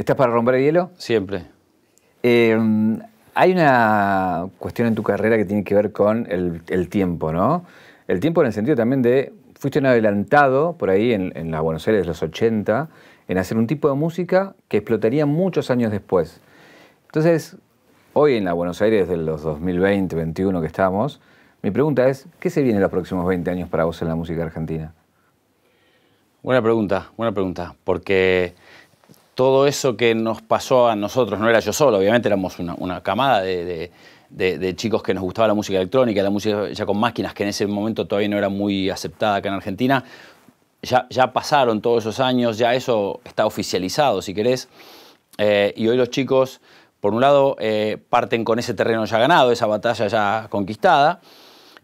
¿Estás para romper el hielo? Siempre. Em, hay una cuestión en tu carrera que tiene que ver con el, tiempo, ¿no? El tiempo en el sentido también de, fuiste un adelantado por ahí en, en la Buenos Aires de los 80, en hacer un tipo de música que explotaría muchos años después. Entonces, hoy en la Buenos Aires de los 2020, 2021 que estamos, mi pregunta es, ¿qué se viene en los próximos 20 años para vos en la música argentina? Buena pregunta, buena pregunta, porque todo eso que nos pasó a nosotros, no era yo solo, obviamente éramos una, camada de, chicos que nos gustaba la música electrónica, la música ya con máquinas, que en ese momento todavía no era muy aceptada acá en Argentina. Ya, pasaron todos esos años, ya eso está oficializado, si querés. Eh, y hoy los chicos, por un lado, eh, parten con ese terreno ya ganado, esa batalla ya conquistada,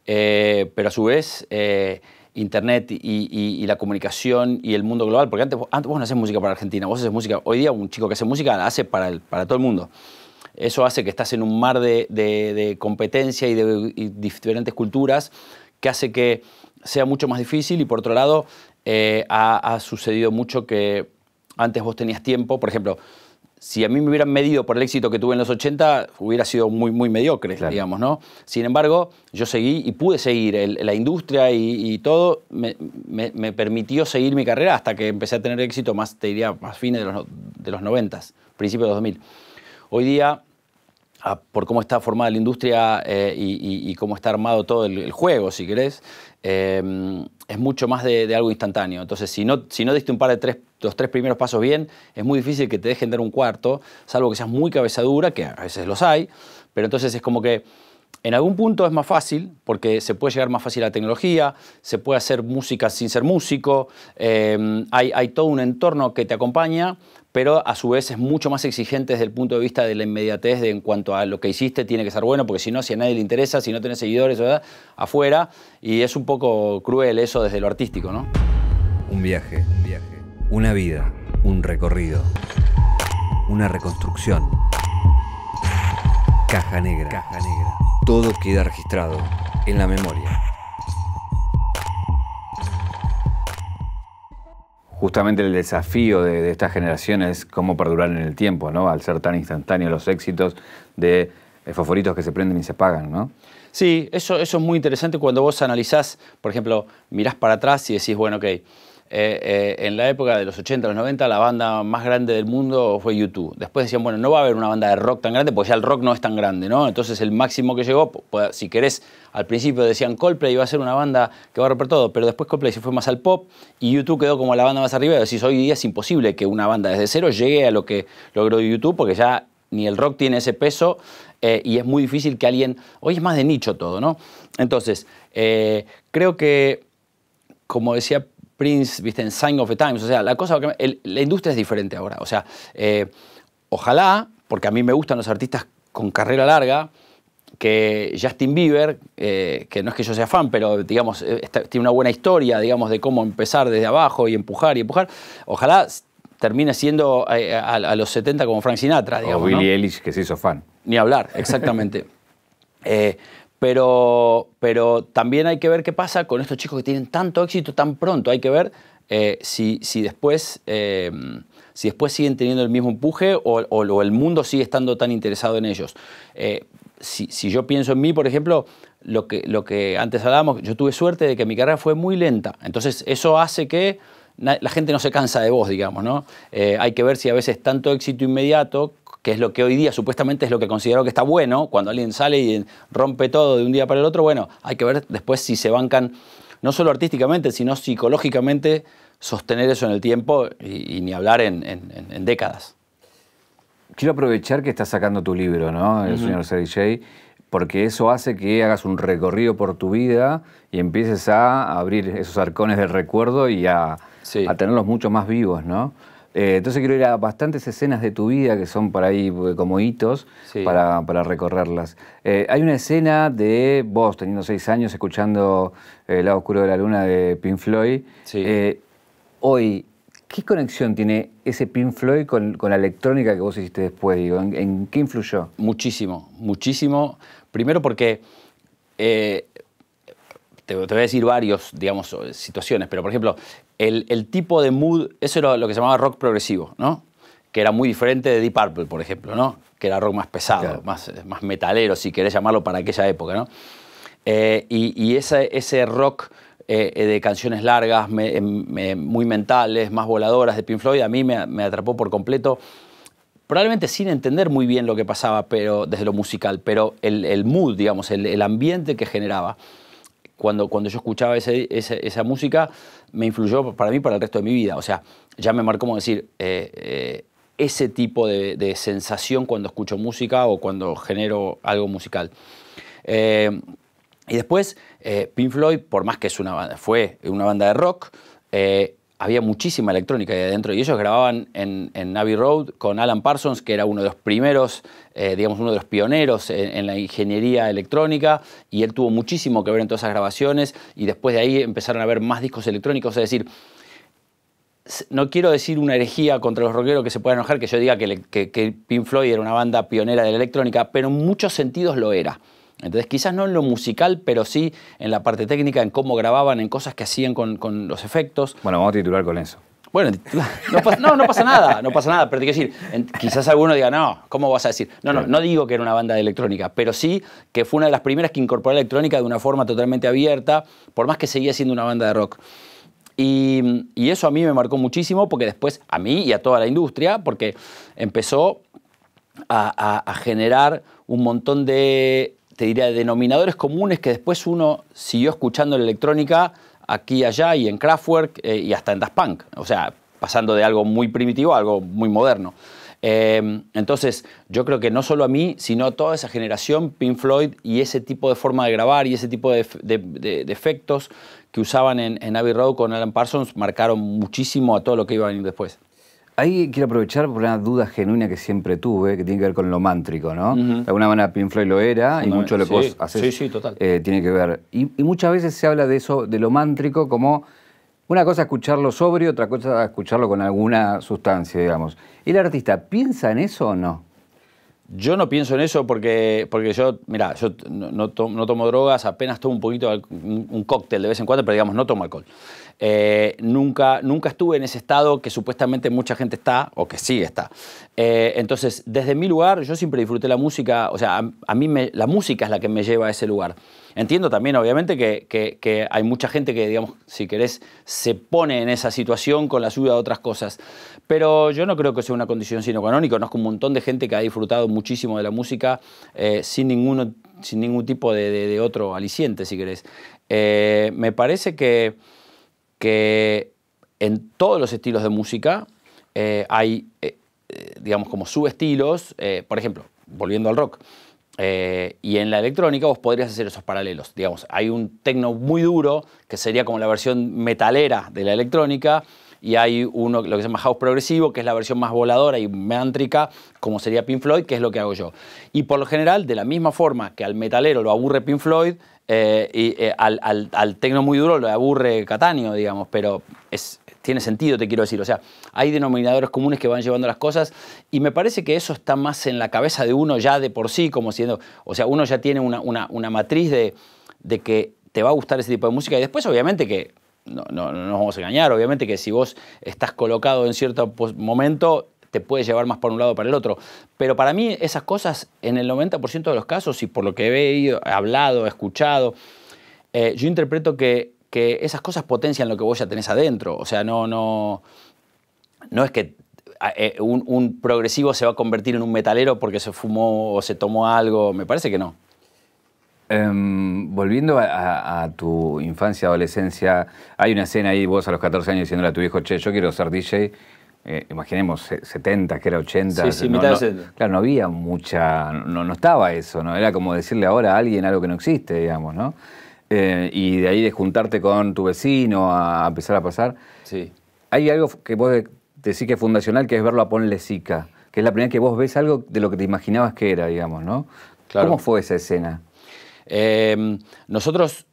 eh, pero a su vez Internet y, la comunicación y el mundo global, porque antes, vos no hacés música para Argentina, vos haces música, hoy día un chico que hace música la hace para, todo el mundo. Eso hace que estás en un mar de, competencia y de diferentes culturas que hace que sea mucho más difícil y por otro lado eh, ha, ha sucedido mucho que antes vos tenías tiempo, por ejemplo, si a mí me hubieran medido por el éxito que tuve en los 80, hubiera sido muy, muy mediocre, digamos, ¿no? Sin embargo, yo seguí y pude seguir. la industria y, todo me, permitió seguir mi carrera hasta que empecé a tener éxito más, te diría, más fines de los, de los 90, principios de los 2000. Hoy día, por cómo está formada la industria eh, y, cómo está armado todo el, juego, si querés, eh, es mucho más de, algo instantáneo. Entonces, si no, si no diste un par de tres, los tres primeros pasos bien, es muy difícil que te dejen dar un cuarto, salvo que seas muy cabezadura, que a veces los hay, pero entonces es como que en algún punto es más fácil, porque se puede llegar más fácil a la tecnología, se puede hacer música sin ser músico, eh, hay, todo un entorno que te acompaña, pero a su vez es mucho más exigente desde el punto de vista de la inmediatez de en cuanto a lo que hiciste tiene que ser bueno, porque si no, si a nadie le interesa, si no tenés seguidores, afuera, y es un poco cruel eso desde lo artístico, ¿no? Un viaje, un viaje, una vida, un recorrido, una reconstrucción. Caja negra. Caja negra todo queda registrado en la memoria. Justamente el desafío de, estas esta generación es cómo perdurar en el tiempo, ¿no? Al ser tan instantáneos los éxitos de eh, fosforitos que se prenden y se pagan, ¿no? Sí, eso, eso es muy interesante cuando vos analizás, por ejemplo, mirás para atrás y decís, bueno, ok, eh, eh, en la época de los 80, los 90, la banda más grande del mundo fue YouTube. Después decían, bueno, no va a haber una banda de rock tan grande porque ya el rock no es tan grande, ¿no? Entonces el máximo que llegó, si querés, al principio decían Coldplay iba a ser una banda que va a romper todo, pero después Coldplay se fue más al pop y YouTube quedó como la banda más arriba. decís, hoy día es imposible que una banda desde cero llegue a lo que logró YouTube porque ya ni el rock tiene ese peso eh, y es muy difícil que alguien... Hoy es más de nicho todo, ¿no? Entonces, creo que, como decía Prince, viste, en Sign of the Times, o sea, la cosa, la industria es diferente ahora, o sea, eh, ojalá, porque a mí me gustan los artistas con carrera larga, que Justin Bieber, eh, que no es que yo sea fan, pero digamos, eh, tiene una buena historia, digamos, de cómo empezar desde abajo y empujar y empujar, ojalá termine siendo a, los 70 como Frank Sinatra, O Billy ¿no? que se hizo fan. Ni hablar, exactamente. Pero, pero también hay que ver qué pasa con estos chicos que tienen tanto éxito tan pronto. Hay que ver eh, si, después, em, si después siguen teniendo el mismo empuje o, el mundo sigue estando tan interesado en ellos. Eh, si, yo pienso en mí, por ejemplo, lo que, lo que antes hablábamos, yo tuve suerte de que mi carrera fue muy lenta. Entonces eso hace que la gente no se cansa de vos, digamos, ¿no? Eh, hay que ver si a veces tanto éxito inmediato que es lo que hoy día supuestamente es lo que considero que está bueno, cuando alguien sale y rompe todo de un día para el otro, bueno, hay que ver después si se bancan, no solo artísticamente, sino psicológicamente, sostener eso en el tiempo y, ni hablar en, décadas. Quiero aprovechar que estás sacando tu libro, ¿no? El señor Sergey porque eso hace que hagas un recorrido por tu vida y empieces a abrir esos arcones del recuerdo y a tenerlos mucho más vivos, ¿no? Eh, entonces quiero ir a bastantes escenas de tu vida que son por ahí eh, como hitos para, recorrerlas. Eh, hay una escena de vos teniendo seis años escuchando El lado oscuro de la luna de Pink Floyd. hoy, ¿qué conexión tiene ese Pink Floyd con, la electrónica que vos hiciste después? ¿En, qué influyó? Muchísimo, muchísimo. Primero porque te, voy a decir varios, digamos, situaciones, pero por ejemplo, el, tipo de mood, eso era lo que se llamaba rock progresivo, ¿no? que era muy diferente de Deep Purple, por ejemplo, ¿no? que era rock más pesado, más, más metalero, si querés llamarlo, para aquella época. ¿no? Eh, y, ese, ese rock eh, de canciones largas, em, muy mentales, más voladoras de Pink Floyd, a mí me, atrapó por completo, probablemente sin entender muy bien lo que pasaba pero, desde lo musical, pero el, mood, digamos, el ambiente que generaba cuando, yo escuchaba esa música, me influyó para mí para el resto de mi vida. O sea, ya me marcó como decir, eh, eh, ese tipo de, sensación cuando escucho música o cuando genero algo musical. Eh, y después, Pink Floyd, por más que es una banda, fue una banda de rock, había muchísima electrónica ahí adentro y ellos grababan en, en, Road con Alan Parsons, que era uno de los primeros, eh, digamos, uno de los pioneros en, la ingeniería electrónica y él tuvo muchísimo que ver en todas esas grabaciones y después de ahí empezaron a ver más discos electrónicos, es decir, no quiero decir una herejía contra los rockeros que se puedan enojar que yo diga que, que, que Pink Floyd era una banda pionera de la electrónica, pero en muchos sentidos lo era. Entonces, quizás no en lo musical, pero sí en la parte técnica, en cómo grababan, en cosas que hacían con, los efectos. Bueno, vamos a titular con eso. Bueno, no pasa, no, pasa nada, no pasa nada, pero te decir, quizás alguno diga, no, ¿cómo vas a decir? No, no, no digo que era una banda de electrónica, pero sí que fue una de las primeras que incorporó electrónica de una forma totalmente abierta, por más que seguía siendo una banda de rock. Y, eso a mí me marcó muchísimo, porque después a mí y a toda la industria, porque empezó a generar un montón de te diría, denominadores comunes que después uno siguió escuchando en la electrónica aquí y allá y en Kraftwerk eh, y hasta en Das Punk, o sea, pasando de algo muy primitivo a algo muy moderno. Em, entonces, yo creo que no solo a mí, sino a toda esa generación Pink Floyd y ese tipo de forma de grabar y ese tipo de, efectos que usaban en, en Abbey Road con Alan Parsons marcaron muchísimo a todo lo que iba a venir después. Ahí quiero aprovechar por una duda genuina que siempre tuve, que tiene que ver con lo mántrico, ¿no? De alguna manera Pink Floyd lo era y mucho lo que sí, sí, eh, tiene que ver. Y, muchas veces se habla de eso, de lo mántrico, como una cosa escucharlo sobrio, otra cosa escucharlo con alguna sustancia, digamos. ¿El artista piensa en eso o no? Yo no pienso en eso porque, porque yo, mira, yo no, tomo, drogas, apenas tomo un poquito, un cóctel de vez en cuando, pero digamos, no tomo alcohol. Eh, nunca, nunca estuve en ese estado que supuestamente mucha gente está o que sí está. Eh, entonces, desde mi lugar, yo siempre disfruté la música, o sea, a, mí la música es la que me lleva a ese lugar. Entiendo también, obviamente, que, hay mucha gente que, digamos, si querés, se pone en esa situación con la ayuda de otras cosas. Pero yo no creo que sea una condición sino canónica. Conozco un montón de gente que ha disfrutado muchísimo de la música eh, sin, ninguno, sin ningún tipo de, de, otro aliciente, si querés. me parece que que en todos los estilos de música eh, hay, eh, digamos, como subestilos, eh, por ejemplo, volviendo al rock. y en la electrónica vos podrías hacer esos paralelos. Digamos, hay un techno muy duro, que sería como la versión metalera de la electrónica, y hay uno, lo que se llama house progresivo, que es la versión más voladora y meántrica como sería Pink Floyd, que es lo que hago yo. Y por lo general, de la misma forma que al metalero lo aburre Pink Floyd, eh, y, eh, al, tecno muy duro lo aburre Catania, digamos, pero es, tiene sentido, te quiero decir. O sea, hay denominadores comunes que van llevando las cosas y me parece que eso está más en la cabeza de uno ya de por sí, como siendo, o sea, uno ya tiene una, matriz de, de que te va a gustar ese tipo de música y después obviamente que no, nos vamos a engañar, obviamente que si vos estás colocado en cierto momento, te puede llevar más para un lado o para el otro. Pero para mí esas cosas, en el 90% de los casos, y por lo que he ido, hablado, escuchado, eh, yo interpreto que, esas cosas potencian lo que vos ya tenés adentro. O sea, no, no, no es que eh, un progresivo se va a convertir en un metalero porque se fumó o se tomó algo, me parece que no. Em, volviendo a, tu infancia, adolescencia, hay una escena ahí, vos a los 14 años diciéndole a tu viejo, che, yo quiero ser DJ. Eh, imaginemos 70, que era 80. Claro, no había mucha. No, estaba eso, ¿no? Era como decirle ahora a alguien algo que no existe, digamos, ¿no? Eh, y de ahí de juntarte con tu vecino a, empezar a pasar. Sí. Hay algo que vos decís que es fundacional, que es verlo a Ponle Sica, que es la primera vez que vos ves algo de lo que te imaginabas que era, digamos, ¿no? Claro. ¿Cómo fue esa escena? Em, nosotros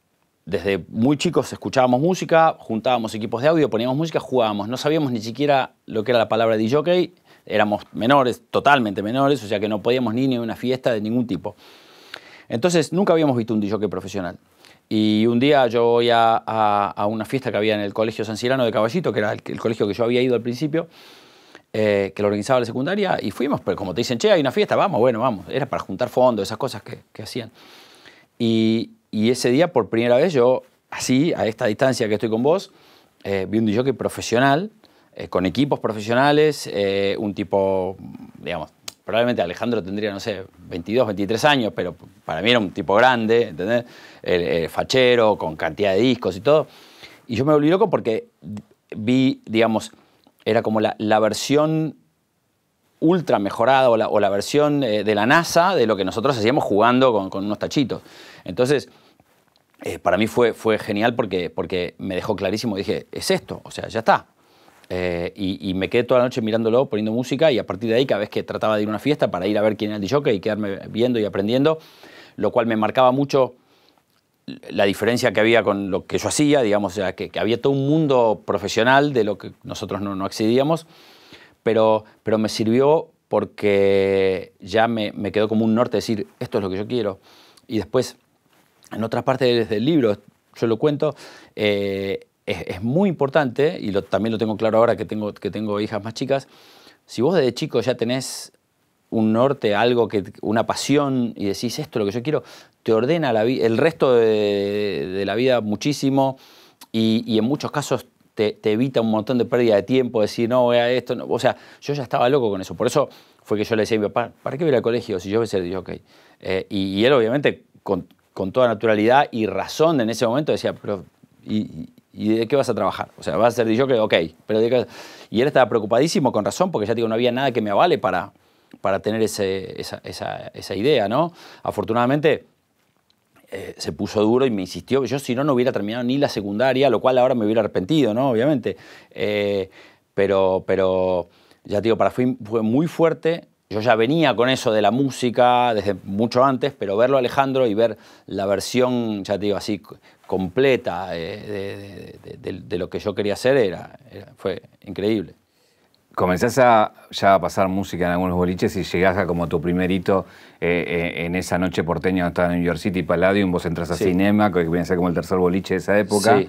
desde muy chicos escuchábamos música, juntábamos equipos de audio, poníamos música, jugábamos. No sabíamos ni siquiera lo que era la palabra de Éramos menores, totalmente menores, o sea que no podíamos ni ni una fiesta de ningún tipo. Entonces nunca habíamos visto un DJ profesional. Y un día yo voy a, una fiesta que había en el Colegio San Cirano de Caballito, que era el, colegio que yo había ido al principio, eh, que lo organizaba la secundaria, y fuimos, pero como te dicen, che, hay una fiesta, vamos, bueno, vamos. Era para juntar fondos, esas cosas que hacían. Y, ese día, por primera vez, yo, así, a esta distancia que estoy con vos, eh, vi un DJ profesional, eh, con equipos profesionales, eh, un tipo, digamos, probablemente Alejandro tendría, no sé, 22, 23 años, pero para mí era un tipo grande, ¿entendés? El, fachero, con cantidad de discos y todo. Y yo me volví loco porque vi, digamos, era como la, la versión ultra mejorada o la, versión eh, de la NASA de lo que nosotros hacíamos jugando con, unos tachitos. Entonces, eh, para mí fue, fue genial porque, porque me dejó clarísimo, dije, es esto, o sea, ya está. Eh, y, me quedé toda la noche mirándolo, poniendo música y a partir de ahí cada vez que trataba de ir a una fiesta para ir a ver quién era el DJ y quedarme viendo y aprendiendo, lo cual me marcaba mucho la diferencia que había con lo que yo hacía, digamos, o sea, que, había todo un mundo profesional de lo que nosotros no, no accedíamos pero, me sirvió porque ya me, quedó como un norte decir, esto es lo que yo quiero. Y después, en otras partes del libro, yo lo cuento, eh, es, muy importante, y lo, también lo tengo claro ahora que tengo, que tengo hijas más chicas, si vos desde chico ya tenés un norte, algo que una pasión y decís esto es lo que yo quiero, te ordena la el resto de, la vida muchísimo y, en muchos casos te, evita un montón de pérdida de tiempo, decir, no, vea esto. O sea, yo ya estaba loco con eso. Por eso fue que yo le decía a mi papá, ¿para qué voy al colegio si yo voy a ser dije, ok. Eh, y, él, obviamente, con, toda naturalidad y razón en ese momento decía, pero. Y, de qué vas a trabajar? O sea, vas a ser DJ, ok, pero Y él estaba preocupadísimo con razón, porque ya digo, no había nada que me avale para, para tener esa, esa idea, ¿no? Afortunadamente, eh, se puso duro y me insistió. Yo, si no, no hubiera terminado ni la secundaria, lo cual ahora me hubiera arrepentido, ¿no? Obviamente. Eh, pero, pero, ya te digo, para fue, fue muy fuerte. Yo ya venía con eso de la música desde mucho antes, pero verlo a Alejandro y ver la versión, ya te digo, así completa eh, de, lo que yo quería hacer era fue increíble comenzás a ya a pasar música en algunos boliches y llegás a como tu primer hito eh, eh, en esa noche porteña donde estaba en New York City, Palladium, vos entras a Cinema, que viene a ser como el tercer boliche de esa época.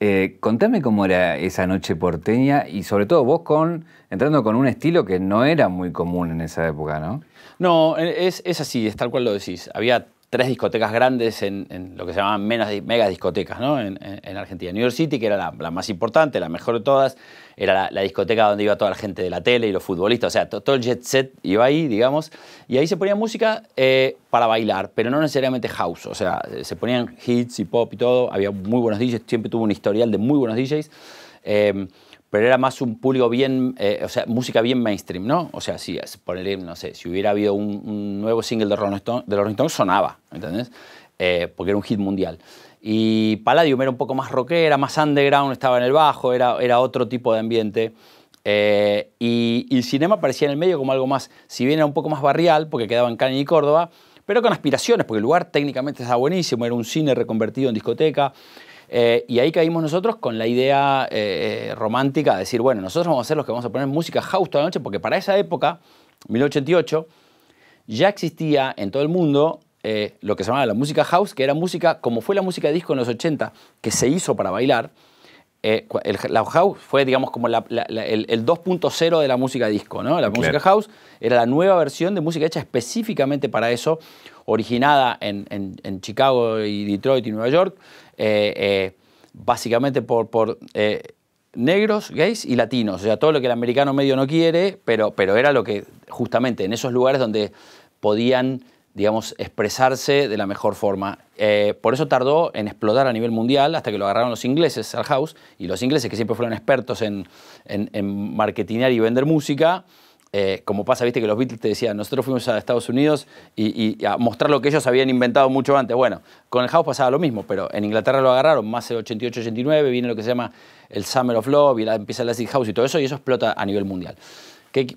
Eh, contame cómo era esa noche porteña y sobre todo vos con entrando con un estilo que no era muy común en esa época, ¿no? No, es, así, es tal cual lo decís. Había tres discotecas grandes en, lo que se llamaban mega discotecas ¿no? en, en, Argentina. New York City, que era la, más importante, la mejor de todas, era la, discoteca donde iba toda la gente de la tele y los futbolistas, o sea, todo el jet set iba ahí, digamos, y ahí se ponía música eh, para bailar, pero no necesariamente house, o sea, se ponían hits y pop y todo, había muy buenos DJs, siempre tuvo un historial de muy buenos DJs. Em, pero era más un público bien, eh, o sea, música bien mainstream, ¿no? O sea, si, ponerle, no sé, si hubiera habido un, nuevo single de Rolling Stones, sonaba, ¿entendés? Eh, porque era un hit mundial. Y Palladium era un poco más rockera, más underground, estaba en el bajo, era, era otro tipo de ambiente. Eh, y, el cinema parecía en el medio como algo más, si bien era un poco más barrial, porque quedaba en Cannes y Córdoba, pero con aspiraciones, porque el lugar técnicamente estaba buenísimo, era un cine reconvertido en discoteca. Eh, y ahí caímos nosotros con la idea eh, romántica de decir, bueno, nosotros vamos a ser los que vamos a poner música house toda la noche, porque para esa época, 1988, ya existía en todo el mundo eh, lo que se llamaba la música house, que era música, como fue la música de disco en los 80, que se hizo para bailar, eh, la house fue, digamos, como el, 2.0 de la música disco, ¿no? La música house era la nueva versión de música hecha específicamente para eso, originada en, Chicago y Detroit y Nueva York, eh, básicamente por, por negros, gays y latinos. O sea, todo lo que el americano medio no quiere, pero, pero era lo que justamente en esos lugares donde podían digamos, expresarse de la mejor forma. Eh, por eso tardó en explotar a nivel mundial hasta que lo agarraron los ingleses al house, y los ingleses que siempre fueron expertos en, en, en y vender música, eh, como pasa, viste que los Beatles te decían, nosotros fuimos a Estados Unidos y, a mostrar lo que ellos habían inventado mucho antes. Bueno, con el house pasaba lo mismo, pero en Inglaterra lo agarraron más de 88-89, viene lo que se llama el Summer of Love, y la, empieza el Acid House y todo eso, y eso explota a nivel mundial.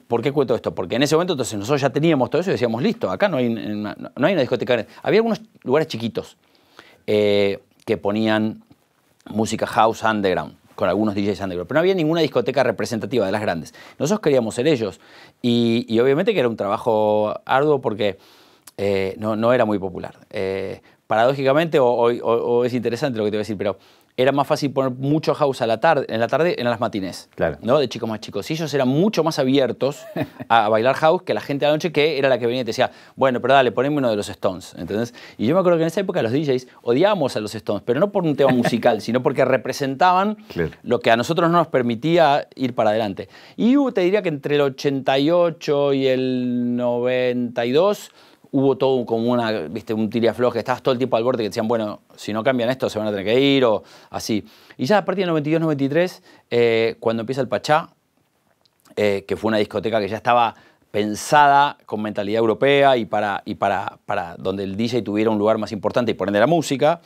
¿Por qué cuento esto? Porque en ese momento entonces nosotros ya teníamos todo eso y decíamos, listo, acá no hay, no, hay una discoteca. Había algunos lugares chiquitos eh, que ponían música house underground, con algunos DJs underground, pero no había ninguna discoteca representativa de las grandes. Nosotros queríamos ser ellos y, obviamente que era un trabajo arduo porque eh, no, era muy popular. Eh, paradójicamente, o, es interesante lo que te voy a decir, pero era más fácil poner mucho house a la tarde, en la tarde, en las matines. Claro. ¿no? De chicos más chicos. Y ellos eran mucho más abiertos a bailar house que la gente de la noche que era la que venía y te decía, bueno, pero dale, poneme uno de los Stones. ¿Entendés? Y yo me acuerdo que en esa época los DJs odiábamos a los Stones, pero no por un tema musical, sino porque representaban lo que a nosotros no nos permitía ir para adelante. Y te diría que entre el 88 y el 92 hubo todo como una, viste, un tiriafloje, estabas todo el tiempo al borde que decían, bueno, si no cambian esto se van a tener que ir o así. Y ya a partir del 92-93, eh, cuando empieza el Pachá, eh, que fue una discoteca que ya estaba pensada con mentalidad europea y para, y para, para donde el DJ tuviera un lugar más importante y por la música,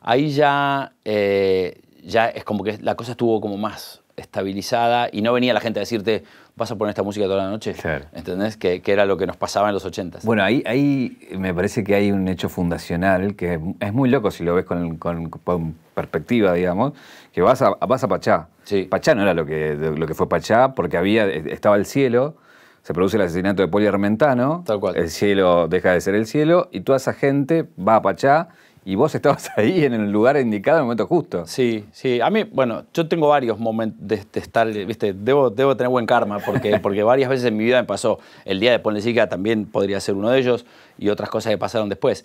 ahí ya, eh, ya es como que la cosa estuvo como más estabilizada y no venía la gente a decirte, vas a poner esta música toda la noche. ¿Entendés? Que, era lo que nos pasaba en los 80. Bueno, ahí, ahí me parece que hay un hecho fundacional que es muy loco si lo ves con, perspectiva, digamos, que vas a, vas a Pachá. Pachá no era lo que, lo que fue Pachá porque había, e, estaba el cielo, se produce el asesinato de Poli Armentano, el cielo deja de ser el cielo y toda esa gente va a Pachá y vos estabas ahí en el lugar indicado en el momento justo. Sí, sí. A mí, bueno, yo tengo varios momentos de, estar, viste, debo, debo tener buen karma porque, porque varias veces en mi vida me pasó. El día de Ponlecica también podría ser uno de ellos y otras cosas que pasaron después.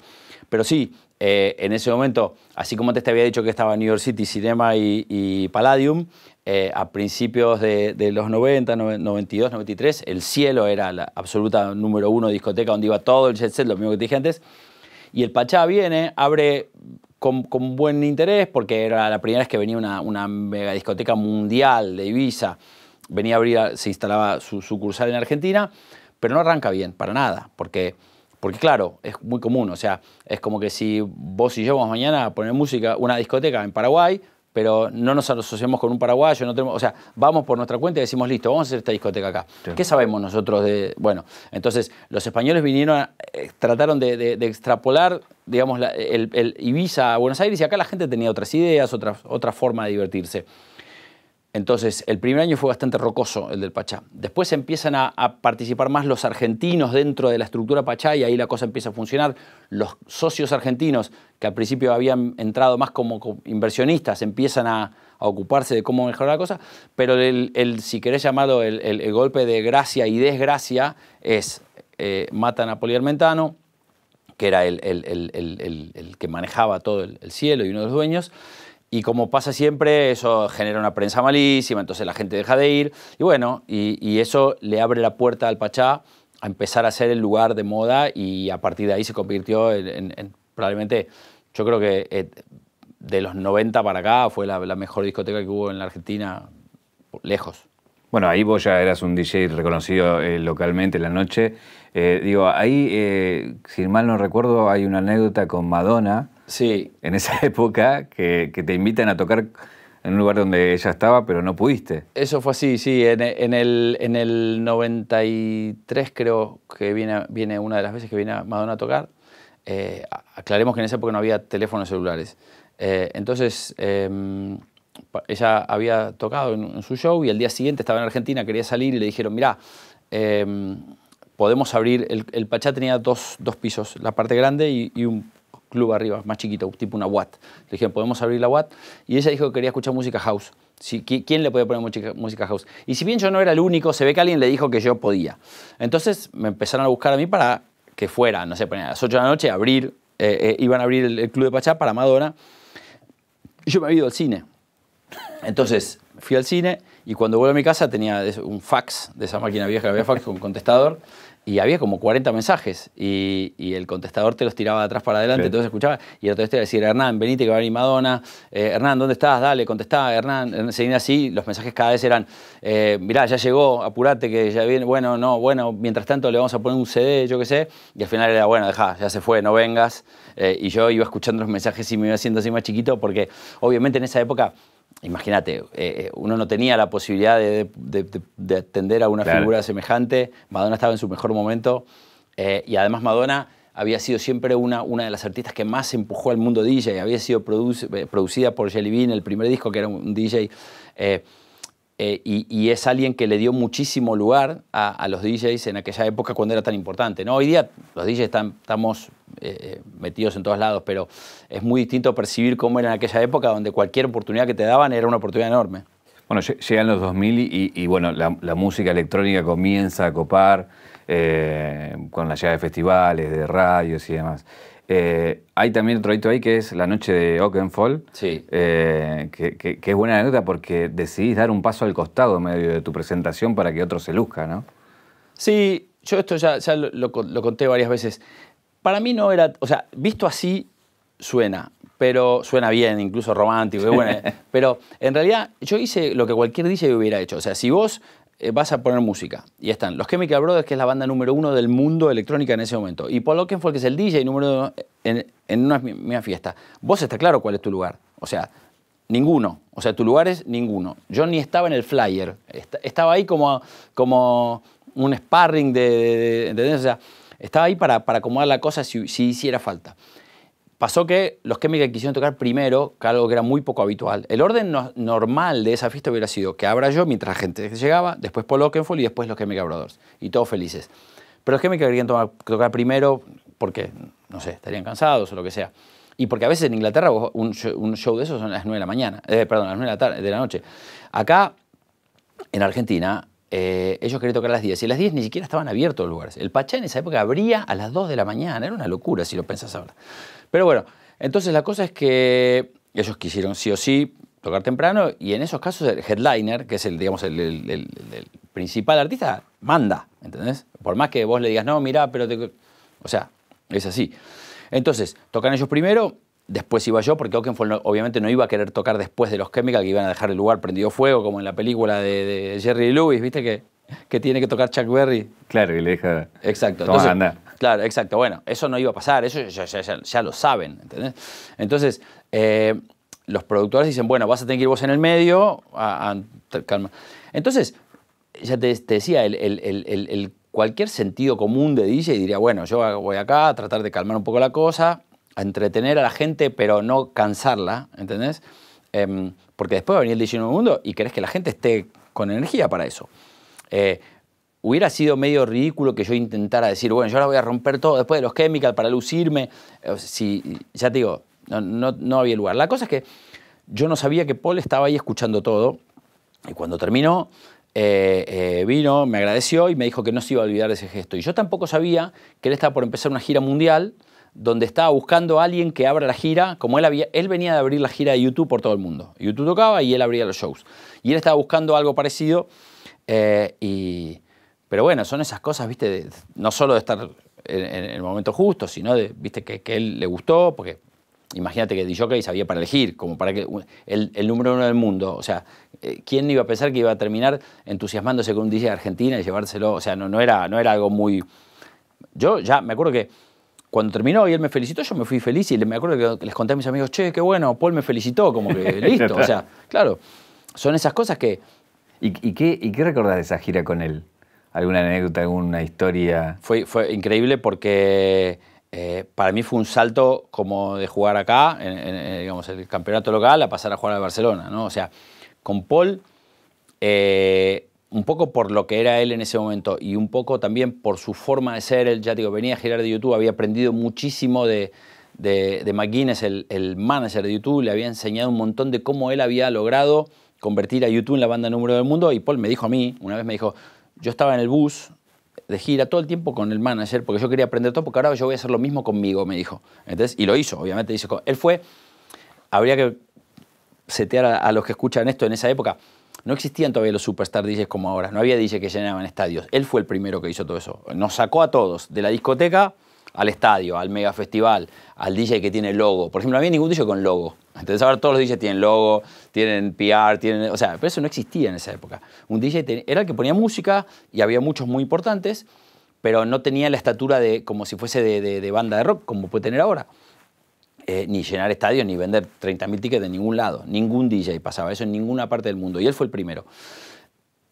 Pero sí, eh, en ese momento, así como antes te había dicho que estaba New York City Cinema y, y Palladium, eh, a principios de, de, los 90, 92, 93, El Cielo era la absoluta número uno discoteca donde iba todo el jet set, lo mismo que te dije antes y el Pachá viene, abre con, buen interés, porque era la primera vez que venía una, mega discoteca mundial de Ibiza. Venía a abrir, se instalaba su sucursal en Argentina, pero no arranca bien, para nada, porque... Porque claro, es muy común, o sea, es como que si vos y yo vamos mañana a poner música, una discoteca en Paraguay, pero no nos asociamos con un paraguayo, no tenemos, o sea, vamos por nuestra cuenta y decimos, listo, vamos a hacer esta discoteca acá. ¿Qué sabemos nosotros de...? Bueno, entonces los españoles vinieron, eh, trataron de, extrapolar, digamos, el, el, Ibiza a Buenos Aires y acá la gente tenía otras ideas, otra forma de divertirse. Entonces, el primer año fue bastante rocoso el del Pachá. Después empiezan a, participar más los argentinos dentro de la estructura Pachá y ahí la cosa empieza a funcionar. Los socios argentinos, que al principio habían entrado más como inversionistas, empiezan a, ocuparse de cómo mejorar la cosa. Pero el, si querés llamarlo el, golpe de gracia y desgracia, es mata eh, matan a Mentano, que era el, que manejaba todo el cielo y uno de los dueños. Y como pasa siempre, eso genera una prensa malísima, entonces la gente deja de ir. Y bueno, y, eso le abre la puerta al Pachá a empezar a ser el lugar de moda y a partir de ahí se convirtió en, probablemente, yo creo que eh, de los 90 para acá fue la, mejor discoteca que hubo en la Argentina, lejos. Bueno, ahí vos ya eras un DJ reconocido eh, localmente en la noche. Eh, digo, ahí, si mal no recuerdo, hay una anécdota con Madonna Sí. En esa época que, te invitan a tocar en un lugar donde ella estaba, pero no pudiste. Eso fue así, sí. En, en, el, en el 93 creo que viene, viene una de las veces que viene Madonna a tocar. Eh, aclaremos que en esa época no había teléfonos celulares. Eh, entonces, em, ella había tocado en, su show y el día siguiente estaba en Argentina, quería salir y le dijeron, mirá, em, podemos abrir, el, Pachá tenía dos, dos, pisos, la parte grande y, y un club arriba, más chiquito, tipo una Watt. Le dije, ¿podemos abrir la Watt? Y ella dijo que quería escuchar música house. Si, ¿Quién le podía poner música house? Y si bien yo no era el único, se ve que alguien le dijo que yo podía. Entonces me empezaron a buscar a mí para que fuera, no sé, a las 8 de la noche abrir, eh, eh, iban a abrir el, club de Pachá para Madonna. yo me había ido al cine. Entonces fui al cine y cuando vuelvo a mi casa tenía un fax de esa máquina vieja había fax con contestador y había como 40 mensajes y, el contestador te los tiraba de atrás para adelante, entonces escuchaba y el otro te este iba decir, Hernán, venite que va a venir Madonna, eh, Hernán, ¿dónde estás? Dale, contestaba Hernán, seguía así, los mensajes cada vez eran, eh, mirá, ya llegó, apurate que ya viene, bueno, no, bueno, mientras tanto le vamos a poner un CD, yo qué sé, y al final era, bueno, deja, ya se fue, no vengas, eh, y yo iba escuchando los mensajes y me iba haciendo así más chiquito porque obviamente en esa época imagínate, eh, eh, uno no tenía la posibilidad de, atender a una figura semejante, Madonna estaba en su mejor momento eh, y además Madonna había sido siempre una, una de las artistas que más empujó al mundo DJ, había sido producida por Jelly Bean, el primer disco que era un DJ. Eh, y, es alguien que le dio muchísimo lugar a, los DJs en aquella época cuando era tan importante. ¿no? Hoy día los DJs están, estamos eh, eh, metidos en todos lados, pero es muy distinto percibir cómo era en aquella época donde cualquier oportunidad que te daban era una oportunidad enorme. Bueno, llegan los 2000 y, y bueno, la, música electrónica comienza a copar con la llegada de festivales, de radios y demás. Eh, hay también otro hito ahí que es la noche de Oakenfall sí. Eh, que, es buena anécdota porque decidís dar un paso al costado en medio de tu presentación para que otro se luzca, ¿no? Sí, yo esto ya, lo, conté varias veces. Para mí no era, o sea, visto así suena, pero suena bien, incluso romántico, pero en realidad yo hice lo que cualquier DJ hubiera hecho. O sea, si vos eh, vas a poner música. Y están los Chemical Brothers, que es la banda número uno del mundo electrónica en ese momento. Y Paul Oakenfold, que es el DJ número uno en, una fiesta. Vos está claro cuál es tu lugar. O sea, ninguno. O sea, tu lugar es ninguno. Yo ni estaba en el flyer. estaba ahí como, como un sparring de, O sea, estaba ahí para, para acomodar la cosa si hiciera falta. Pasó que los químicos quisieron tocar primero, algo que era muy poco habitual. El orden normal de esa fiesta hubiera sido que abra yo mientras la gente llegaba, después Paul Oakenfold y después los Chemical Brothers. Y todos felices. Pero los químicos querían tocar primero porque, no sé, estarían cansados o lo que sea. Y porque a veces en Inglaterra un show, de esos son las 9 de la mañana, eh, las 9 de la, tarde, de la noche. Acá, en Argentina, eh, ellos querían tocar a las 10 y a las 10 ni siquiera estaban abiertos los lugares. El Pachá en esa época abría a las 2 de la mañana, era una locura si lo pensás ahora. Pero bueno, entonces la cosa es que ellos quisieron sí o sí tocar temprano y en esos casos el headliner, que es el, digamos, el, principal artista, manda, ¿entendés? Por más que vos le digas, no, mira, pero te... O sea, es así. Entonces, tocan ellos primero, después iba yo, porque Oakenfold obviamente no iba a querer tocar después de los Chemical, que iban a dejar el lugar prendido fuego, como en la película de, Jerry Lewis, ¿viste? Que, que tiene que tocar Chuck Berry. Claro, y le deja... Exacto. Toma, Claro, exacto. Bueno, eso no iba a pasar, eso ya, lo saben, ¿entendés? Entonces, eh, los productores dicen, bueno, vas a tener que ir vos en el medio, a, calma. Entonces, ya te, decía, el, cualquier sentido común de DJ diría, bueno, yo voy acá a tratar de calmar un poco la cosa, a entretener a la gente, pero no cansarla, ¿entendés? Em, porque después va a venir el DJ Nuevo Mundo y querés que la gente esté con energía para eso. Eh, hubiera sido medio ridículo que yo intentara decir, bueno, yo la voy a romper todo después de los Chemicals para lucirme. Eh, si, ya te digo, no, no, no había lugar. La cosa es que yo no sabía que Paul estaba ahí escuchando todo. Y cuando terminó, eh, eh, vino, me agradeció y me dijo que no se iba a olvidar de ese gesto. Y yo tampoco sabía que él estaba por empezar una gira mundial donde estaba buscando a alguien que abra la gira, como él, había, él venía de abrir la gira de YouTube por todo el mundo. YouTube tocaba y él abría los shows. Y él estaba buscando algo parecido y pero bueno, son esas cosas, viste, no solo de estar en, el momento justo, sino de, viste, que, él le gustó, porque imagínate que DJ sabía para elegir, como para que el, número uno del mundo, o sea, eh, ¿quién iba a pensar que iba a terminar entusiasmándose con un DJ de Argentina y llevárselo? O sea, no, no, era, no era algo muy... Yo ya me acuerdo que cuando terminó y él me felicitó, yo me fui feliz y me acuerdo que les conté a mis amigos, che, qué bueno, Paul me felicitó, como que listo, o sea, claro, son esas cosas que... ¿Y, qué, y qué recordás de esa gira con él? alguna anécdota, alguna historia. Fue, fue increíble porque eh, para mí fue un salto como de jugar acá, en, eh, digamos, el campeonato local, a pasar a jugar al Barcelona, ¿no? O sea, con Paul, eh, un poco por lo que era él en ese momento y un poco también por su forma de ser, él ya digo, venía a girar de YouTube, había aprendido muchísimo de, de, McGuinness, el, manager de YouTube, le había enseñado un montón de cómo él había logrado convertir a YouTube en la banda número del mundo y Paul me dijo a mí, una vez me dijo, yo estaba en el bus de gira todo el tiempo con el manager porque yo quería aprender todo, porque ahora yo voy a hacer lo mismo conmigo, me dijo. Entonces, y lo hizo, obviamente. él fue, habría que setear a, los que escuchan esto en esa época. No existían todavía los superstar DJs como ahora, no había DJs que llenaban estadios. Él fue el primero que hizo todo eso. Nos sacó a todos, de la discoteca al estadio, al mega festival, al DJ que tiene logo. Por ejemplo, no había ningún DJ con logo. Entonces ahora todos los DJs tienen logo, tienen PR, tienen... O sea, pero eso no existía en esa época. Un DJ era el que ponía música y había muchos muy importantes, pero no tenía la estatura de como si fuese de, banda de rock, como puede tener ahora. Eh, ni llenar estadios, ni vender 30.000 tickets de ningún lado. Ningún DJ pasaba eso en ninguna parte del mundo. Y él fue el primero.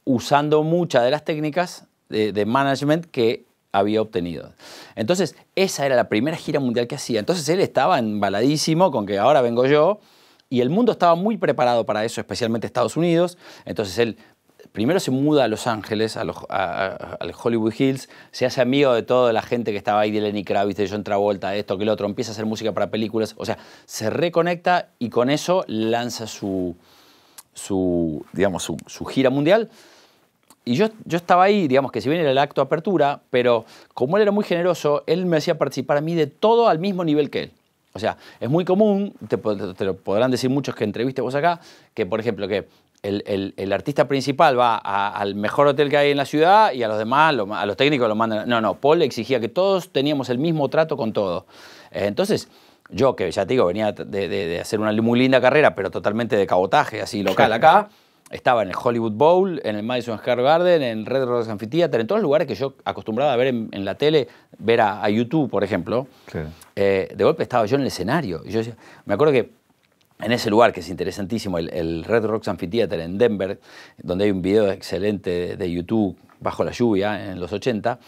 Usando muchas de las técnicas de management que había obtenido. Entonces, esa era la primera gira mundial que hacía. Entonces, él estaba embaladísimo con que ahora vengo yo. Y el mundo estaba muy preparado para eso, especialmente Estados Unidos. Entonces, él primero se muda a Los Ángeles, al Hollywood Hills, se hace amigo de toda la gente que estaba ahí, de Lenny Kravitz, de John Travolta, de esto, que el otro, empieza a hacer música para películas. O sea, se reconecta y con eso lanza su, digamos, su gira mundial y yo, estaba ahí, digamos que si bien era el acto de apertura, pero como él era muy generoso, él me hacía participar a mí de todo al mismo nivel que él. O sea, es muy común, te, lo podrán decir muchos que entreviste vos acá, que por ejemplo que el, artista principal va al mejor hotel que hay en la ciudad y a los demás, a los técnicos lo mandan. No, no, Paul exigía que todos teníamos el mismo trato con todo. Eh, entonces, yo que ya te digo, venía de hacer una muy linda carrera, pero totalmente de cabotaje, así local acá. estaba en el Hollywood Bowl, en el Madison Square Garden, en el Red Rocks Amphitheater, en todos los lugares que yo acostumbraba a ver en, la tele, ver a, YouTube, por ejemplo. Eh, de golpe estaba yo en el escenario. Y yo me acuerdo que en ese lugar, que es interesantísimo, el, Red Rocks Amphitheater en Denver, donde hay un video excelente de, YouTube bajo la lluvia en los 80,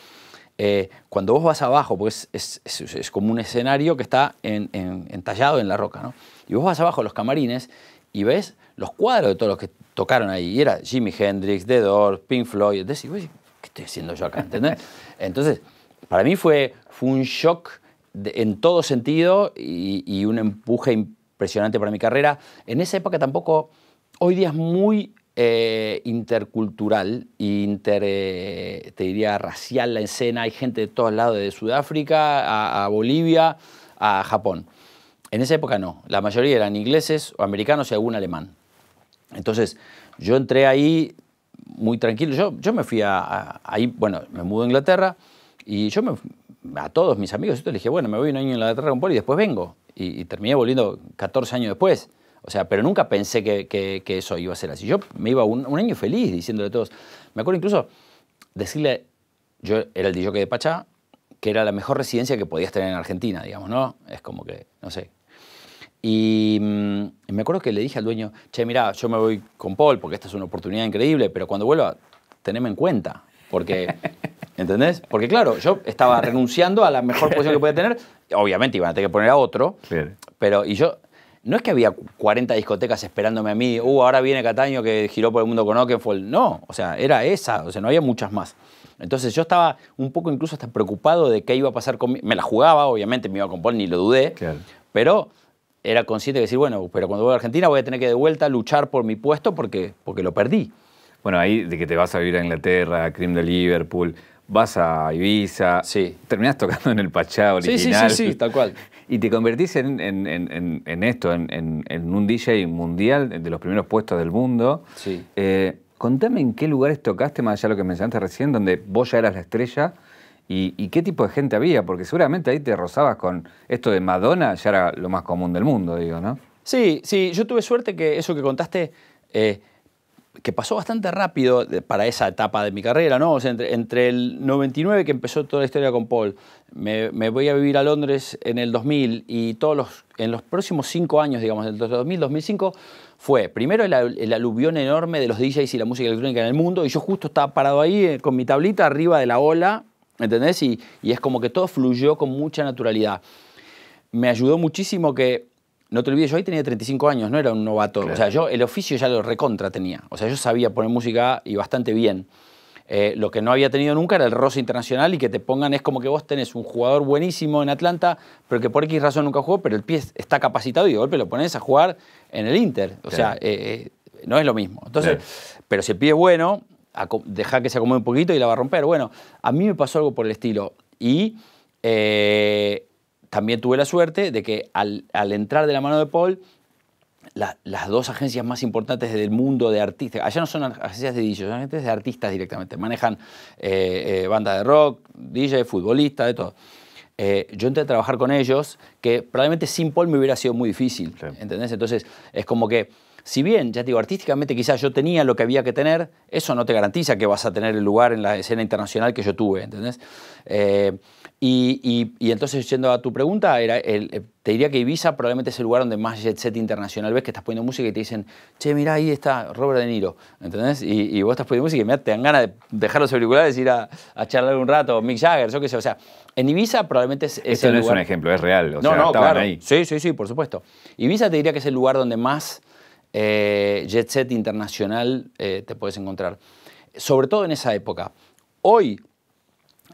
eh, cuando vos vas abajo, pues es, como un escenario que está entallado en la roca, ¿no? Y vos vas abajo a los camarines y ves los cuadros de todos los que tocaron ahí. Y era Jimi Hendrix, The Doors, Pink Floyd. Entonces, ¿qué estoy haciendo yo acá? Entonces, para mí fue, fue un shock en todo sentido y, un empuje impresionante para mi carrera. En esa época tampoco, hoy día es muy eh, intercultural, inter, eh, te diría racial la escena, hay gente de todos lados, de Sudáfrica a, a Bolivia, a Japón. En esa época no, la mayoría eran ingleses o americanos y algún alemán. Entonces, yo entré ahí muy tranquilo. Yo, yo me fui a, ahí, bueno, me mudé a Inglaterra y yo me, a todos mis amigos, yo les dije, bueno, me voy un año a Inglaterra con Paul y después vengo. Y, terminé volviendo 14 años después. O sea, pero nunca pensé que, eso iba a ser así. Yo me iba un, año feliz diciéndole a todos. Me acuerdo incluso decirle, yo era el DJ de Pachá, que era la mejor residencia que podías tener en Argentina, digamos, ¿no? Es como que, no sé, y, mm, me acuerdo que le dije al dueño, che, mira, yo me voy con Paul porque esta es una oportunidad increíble, pero cuando vuelva, teneme en cuenta. Porque, ¿entendés? Porque claro, yo estaba renunciando a la mejor posición que podía tener. Obviamente iban a tener que poner a otro. Pero, y yo, no es que había 40 discotecas esperándome a mí, uh, ahora viene Cataño que giró por el mundo con Oakenfold. No, o sea, era esa, o sea, no había muchas más. Entonces yo estaba un poco incluso hasta preocupado de qué iba a pasar conmigo. Me la jugaba, obviamente, me iba con Paul, ni lo dudé. Pero era consciente de decir, bueno, pero cuando voy a Argentina voy a tener que de vuelta luchar por mi puesto porque, porque lo perdí. Bueno, ahí de que te vas a vivir a Inglaterra, a Crim de Liverpool, vas a Ibiza, sí. terminás tocando en el Pachá original. Sí, sí, sí, sí tal cual. Y te convertís en, en, esto, en, un DJ mundial de los primeros puestos del mundo. Sí. Eh, contame en qué lugares tocaste, más allá de lo que mencionaste recién, donde vos ya eras la estrella ¿Y, qué tipo de gente había? Porque seguramente ahí te rozabas con esto de Madonna, ya era lo más común del mundo, digo, ¿no? Sí, sí, yo tuve suerte que eso que contaste, eh, que pasó bastante rápido para esa etapa de mi carrera, ¿no? O sea, entre, el 99 que empezó toda la historia con Paul, me, voy a vivir a Londres en el 2000 y todos los, en los próximos cinco años, digamos, entre 2000 y 2005, fue primero el, aluvión enorme de los DJs y la música electrónica en el mundo y yo justo estaba parado ahí eh, con mi tablita arriba de la ola ¿Entendés? Y, es como que todo fluyó con mucha naturalidad. Me ayudó muchísimo que no te olvides, yo ahí tenía 35 años, no era un novato. O sea, yo el oficio ya lo recontra tenía. O sea, yo sabía poner música y bastante bien. Eh, lo que no había tenido nunca era el roce internacional y que te pongan, es como que vos tenés un jugador buenísimo en Atlanta, pero que por X razón nunca jugó, pero el pie está capacitado y de golpe lo pones a jugar en el Inter. O sea, eh, eh, no es lo mismo. Entonces, pero si el pie es bueno, deja que se acomode un poquito y la va a romper. Bueno, a mí me pasó algo por el estilo. Y eh, también tuve la suerte de que al, entrar de la mano de Paul, las dos agencias más importantes del mundo de artistas, allá no son agencias de DJ, son agencias de artistas directamente, manejan eh, eh, bandas de rock, DJ, futbolista, de todo. yo entré a trabajar con ellos, que probablemente sin Paul me hubiera sido muy difícil, ¿entendés? Entonces, es como que si bien, ya digo, artísticamente quizás yo tenía lo que había que tener, eso no te garantiza que vas a tener el lugar en la escena internacional que yo tuve, ¿entendés? Eh, y, entonces, yendo a tu pregunta, era eh, te diría que Ibiza probablemente es el lugar donde más jet set internacional ves que estás poniendo música y te dicen, che, mira ahí está Robert De Niro, ¿entendés? Y, vos estás poniendo música y te dan ganas de dejar los auriculares y ir a, charlar un rato, Mick Jagger, yo qué sé, o sea, en Ibiza probablemente es... es no es un ejemplo, es real, no, no, claro. Sí, sí, sí, por supuesto. Ibiza te diría que es el lugar donde más eh, jet set internacional eh, te puedes encontrar. Sobre todo en esa época. Hoy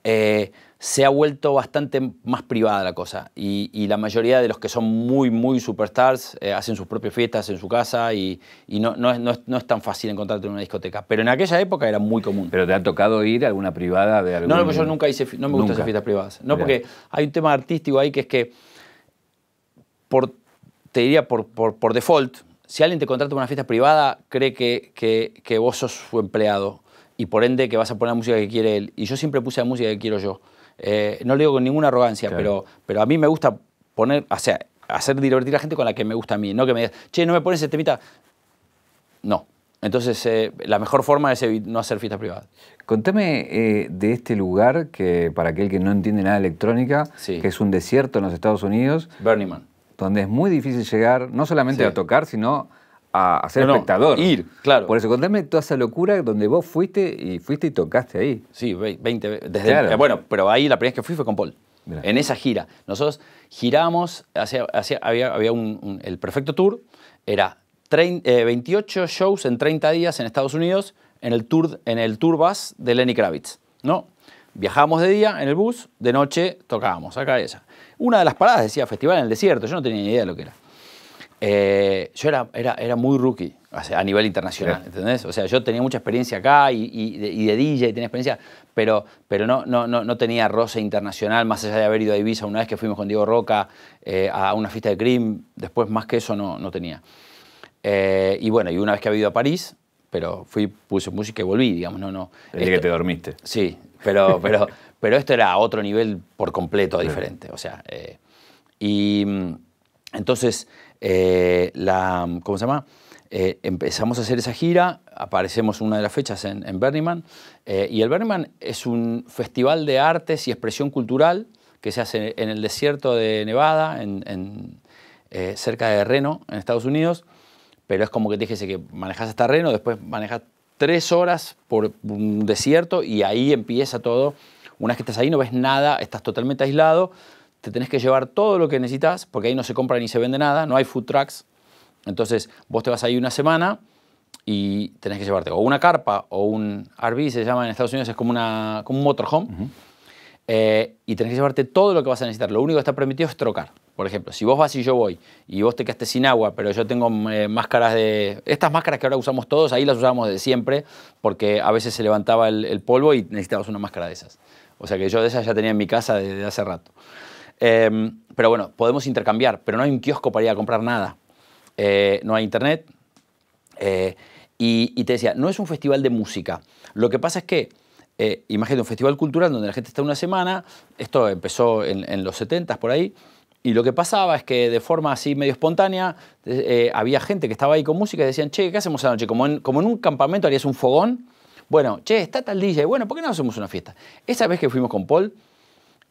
eh, se ha vuelto bastante más privada la cosa y, la mayoría de los que son muy, muy superstars eh, hacen sus propias fiestas en su casa y, no, no, es, no, es, tan fácil encontrarte en una discoteca. Pero en aquella época era muy común. ¿Pero te ha tocado ir a alguna privada de algún... No, no, pues yo nunca hice, no me gustan esas fiestas privadas. No, porque hay un tema artístico ahí que es que por, te diría por, por, por default, si alguien te contrata para una fiesta privada, cree que, que, vos sos su empleado y por ende que vas a poner la música que quiere él. Y yo siempre puse la música que quiero yo. Eh, no lo digo con ninguna arrogancia, pero, pero a mí me gusta poner, o sea, hacer divertir a la gente con la que me gusta a mí. No que me digas, che, no me pones este temita. No. Entonces, eh, la mejor forma es no hacer fiestas privadas. Contame eh, de este lugar que, para aquel que no entiende nada de electrónica, que es un desierto en los Estados Unidos. Burning donde es muy difícil llegar, no solamente a tocar, sino a, ser espectador. No, ir, claro. Por eso, contame toda esa locura donde vos fuiste y fuiste y tocaste ahí. Sí, 20, desde Bueno, pero ahí la primera vez que fui fue con Paul. En esa gira. Nosotros giramos, hacia, había, un, el perfecto tour, era 28 eh, shows en 30 días en Estados Unidos en el tour, en el tour bus de Lenny Kravitz. ¿no? Viajábamos de día en el bus, de noche tocábamos acá y una de las paradas decía Festival en el Desierto, yo no tenía ni idea de lo que era. Eh, yo era, era, era, muy rookie a nivel internacional, ¿entendés? O sea, yo tenía mucha experiencia acá y, y, de, y DJ tenía experiencia, pero, pero no, no, no, tenía roce internacional, más allá de haber ido a Ibiza una vez que fuimos con Diego Roca eh, a una fiesta de Cream, después más que eso no, no tenía. Eh, y bueno, y una vez que había ido a París, pero fui, puse música y volví, digamos, no, no. El que te dormiste. Sí, pero, pero, pero esto era otro nivel por completo diferente, o sea. Eh, y mm, entonces, eh, la, ¿cómo se llama? Eh, empezamos a hacer esa gira, aparecemos una de las fechas en, en Man, y el Man es un festival de artes y expresión cultural que se hace en el desierto de Nevada, en cerca de Reno, en Estados Unidos pero es como que te dijese que manejas este terreno, después manejas tres horas por un desierto y ahí empieza todo. Una vez que estás ahí no ves nada, estás totalmente aislado, te tenés que llevar todo lo que necesitas, porque ahí no se compra ni se vende nada, no hay food trucks. Entonces vos te vas ahí una semana y tenés que llevarte o una carpa o un RV, se llama en Estados Unidos, es como, una, como un motorhome, eh, y tenés que llevarte todo lo que vas a necesitar. Lo único que está permitido es trocar. Por ejemplo, si vos vas y yo voy y vos te quedaste sin agua, pero yo tengo eh, máscaras de... Estas máscaras que ahora usamos todos, ahí las usábamos de siempre porque a veces se levantaba el, polvo y necesitabas una máscara de esas. O sea que yo de esas ya tenía en mi casa desde hace rato. Em, pero bueno, podemos intercambiar, pero no hay un kiosco para ir a comprar nada. Eh, no hay internet. Eh, y, te decía, no es un festival de música. Lo que pasa es que, imagínate, un festival cultural donde la gente está una semana, esto empezó en, en los 70 por ahí, y lo que pasaba es que de forma así medio espontánea eh, había gente que estaba ahí con música y decían, che, ¿qué hacemos anoche? Como en, como en un campamento harías un fogón. Bueno, che, está tal DJ. Bueno, ¿por qué no hacemos una fiesta? Esa vez que fuimos con Paul,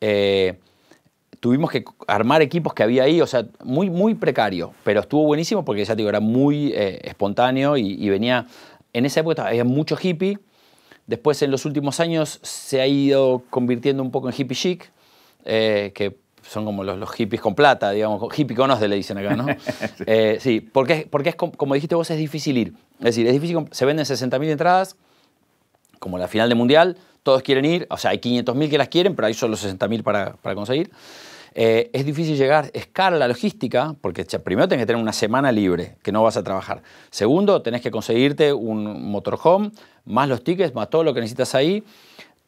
eh, tuvimos que armar equipos que había ahí, o sea, muy, muy precario, pero estuvo buenísimo porque ya era muy eh, espontáneo y, venía, en esa época había mucho hippie, después en los últimos años se ha ido convirtiendo un poco en hippie chic, que son como los, hippies con plata, digamos, hippiconos le dicen acá, ¿no? Eh, sí. porque, porque es, como dijiste vos, es difícil ir. Es decir, es difícil, se venden 60.000 entradas, como la final de Mundial, todos quieren ir, o sea, hay 500.000 que las quieren, pero hay solo 60.000 para, para conseguir. Eh, es difícil llegar, es cara la logística, porque primero tenés que tener una semana libre, que no vas a trabajar. Segundo, tenés que conseguirte un motorhome, más los tickets, más todo lo que necesitas ahí.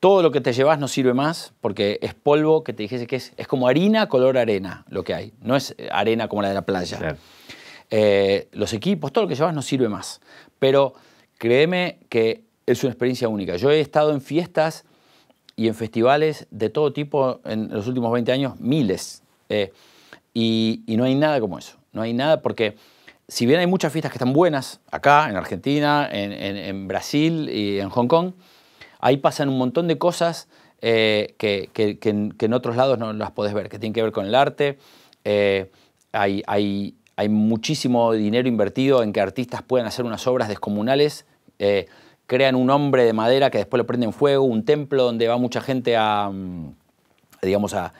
Todo lo que te llevas no sirve más porque es polvo que te dijese que es, es como harina color arena lo que hay. No es eh, arena como la de la playa. Eh, los equipos, todo lo que llevas no sirve más. Pero créeme que es una experiencia única. Yo he estado en fiestas y en festivales de todo tipo en los últimos 20 años, miles. Eh, y, no hay nada como eso. No hay nada porque, si bien hay muchas fiestas que están buenas acá, en Argentina, en Brasil y en Hong Kong, ahí pasan un montón de cosas eh, que, en, otros lados no las podés ver, que tienen que ver con el arte. Eh, hay, muchísimo dinero invertido en que artistas puedan hacer unas obras descomunales. Eh, crean un hombre de madera que después lo prenden fuego, un templo donde va mucha gente a, mm, digamos, a,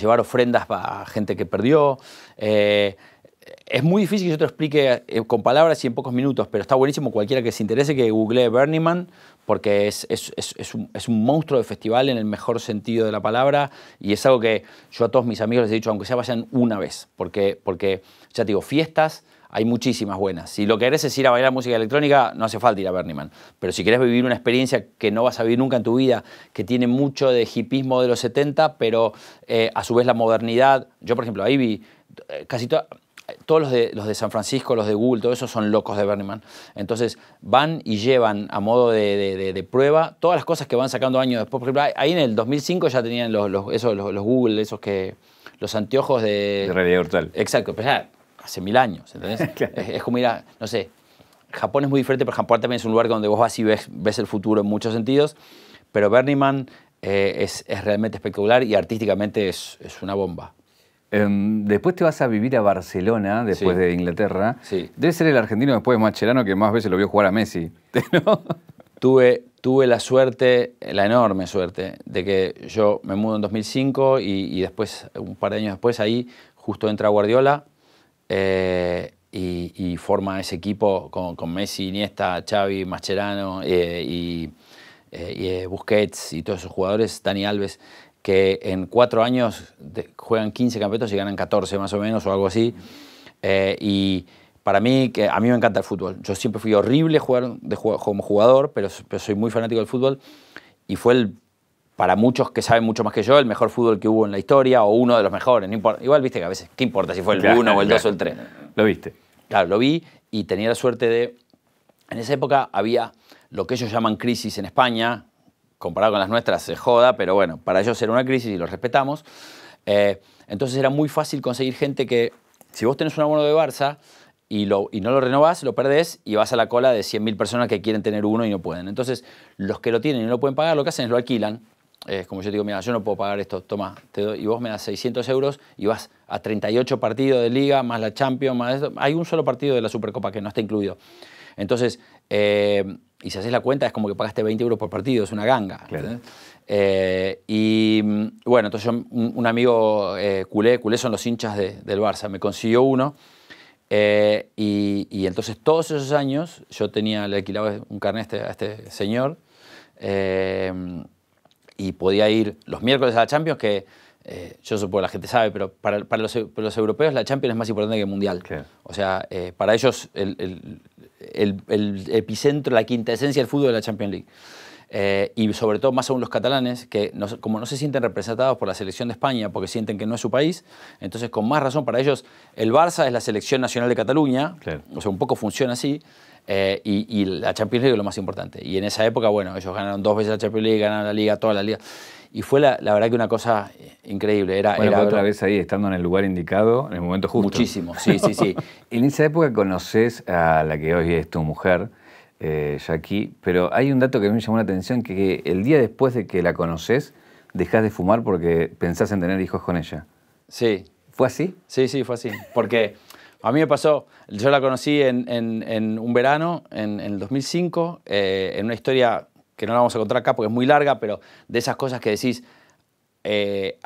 llevar ofrendas a gente que perdió. es muy difícil que yo te lo explique con palabras y en pocos minutos, pero está buenísimo cualquiera que se interese que googlee Man, porque es, un, monstruo de festival en el mejor sentido de la palabra y es algo que yo a todos mis amigos les he dicho, aunque sea vayan una vez, porque, porque ya te digo, fiestas hay muchísimas buenas. Si lo que querés es ir a bailar música electrónica, no hace falta ir a Man, Pero si quieres vivir una experiencia que no vas a vivir nunca en tu vida, que tiene mucho de hipismo de los 70, pero eh, a su vez la modernidad, yo por ejemplo ahí eh, vi casi toda, todos los de, los de San Francisco, los de Google, todos esos son locos de Man. Entonces van y llevan a modo de, prueba todas las cosas que van sacando años después. ahí en el 2005 ya tenían los, Google, esos que. los anteojos de. De realidad virtual. Exacto, pero ya hace mil años, ¿entendés? es, como ir a, no sé, Japón es muy diferente, pero Japón también es un lugar donde vos vas y ves, el futuro en muchos sentidos, pero bernieman eh, es, realmente espectacular y artísticamente es una bomba. Em, después te vas a vivir a Barcelona, después de Inglaterra. Sí. Debe ser el argentino después de Mascherano que más veces lo vio jugar a Messi. Tuve, la suerte, la enorme suerte, de que yo me mudo en 2005 y, después, un par de años después, ahí justo entra Guardiola eh, y, forma ese equipo con, Messi, Iniesta, Xavi, Mascherano eh, y, eh, Busquets y todos esos jugadores, Dani Alves que en cuatro años juegan 15 campeonatos y ganan 14 más o menos o algo así. Eh, y para mí, que a mí me encanta el fútbol. Yo siempre fui horrible como jugador, pero, soy muy fanático del fútbol. Y fue el, para muchos que saben mucho más que yo, el mejor fútbol que hubo en la historia o uno de los mejores. Igual viste que a veces, ¿qué importa si fue el 1 o el 2 o el 3? Lo viste. Claro, lo vi y tenía la suerte de... En esa época había lo que ellos llaman crisis en España, comparado con las nuestras se joda, pero bueno, para ellos era una crisis y los respetamos. Eh, entonces era muy fácil conseguir gente que, si vos tenés un abono de Barça y, no lo renovás, lo perdés y vas a la cola de 100.000 personas que quieren tener uno y no pueden. Entonces, los que lo tienen y no lo pueden pagar, lo que hacen es lo alquilan. Es como yo digo, mira, yo no puedo pagar esto, toma, y vos me das 600 euros y vas a 38 partidos de liga, más la Champions, más Hay un solo partido de la Supercopa que no está incluido. Entonces, eh, y si haces la cuenta es como que pagaste 20 euros por partido, es una ganga. Eh, y bueno, entonces yo, un, amigo eh, culé, culé son los hinchas del Barça, me consiguió uno. Eh, y, entonces todos esos años yo tenía, le alquilaba un carnet a este, este señor y podía ir los miércoles a la Champions, que yo supongo que la gente sabe, pero para, los, europeos la Champions es más importante que el Mundial. O sea, para ellos el, epicentro, la quinta esencia del fútbol de la Champions League. Eh, y sobre todo más aún los catalanes, que como no se sienten representados por la selección de España porque sienten que no es su país, entonces con más razón para ellos el Barça es la selección nacional de Cataluña, o sea, un poco funciona así, eh, y, y, la Champions League es lo más importante. Y en esa época, bueno, ellos ganaron dos veces la Champions League, ganaron la liga, toda la liga. Y fue la, verdad que una cosa eh, increíble. Era, otra vez ahí, estando en el lugar indicado, en el momento justo. Muchísimo, sí, sí, sí. en esa época conoces a la que hoy es tu mujer, eh, Jackie, pero hay un dato que me llamó la atención, que, el día después de que la conoces, dejás de fumar porque pensás en tener hijos con ella. Sí. ¿Fue así? Sí, sí, fue así. Porque a mí me pasó, yo la conocí en, un verano, en, el 2005, eh, en una historia que no la vamos a encontrar acá porque es muy larga, pero de esas cosas que decís, eh,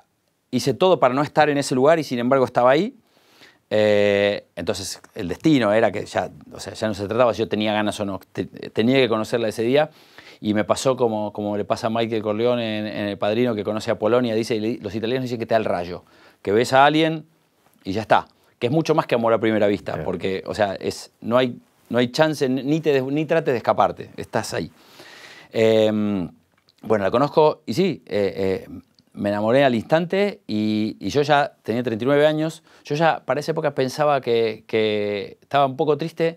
hice todo para no estar en ese lugar y sin embargo estaba ahí. Eh, entonces el destino era que ya, ya no se trataba si yo tenía ganas o no, tenía que conocerla ese día y me pasó como, como le pasa a Michael Corleone en, El Padrino que conoce a Polonia, dice, los italianos dicen que te da el rayo, que ves a alguien y ya está, que es mucho más que amor a primera vista, porque, o sea, es, no, hay, no hay chance, ni, te, ni trates de escaparte, estás ahí. Em, bueno, la conozco y sí, eh, eh, me enamoré al instante y, yo ya tenía 39 años, yo ya para esa época pensaba que, estaba un poco triste,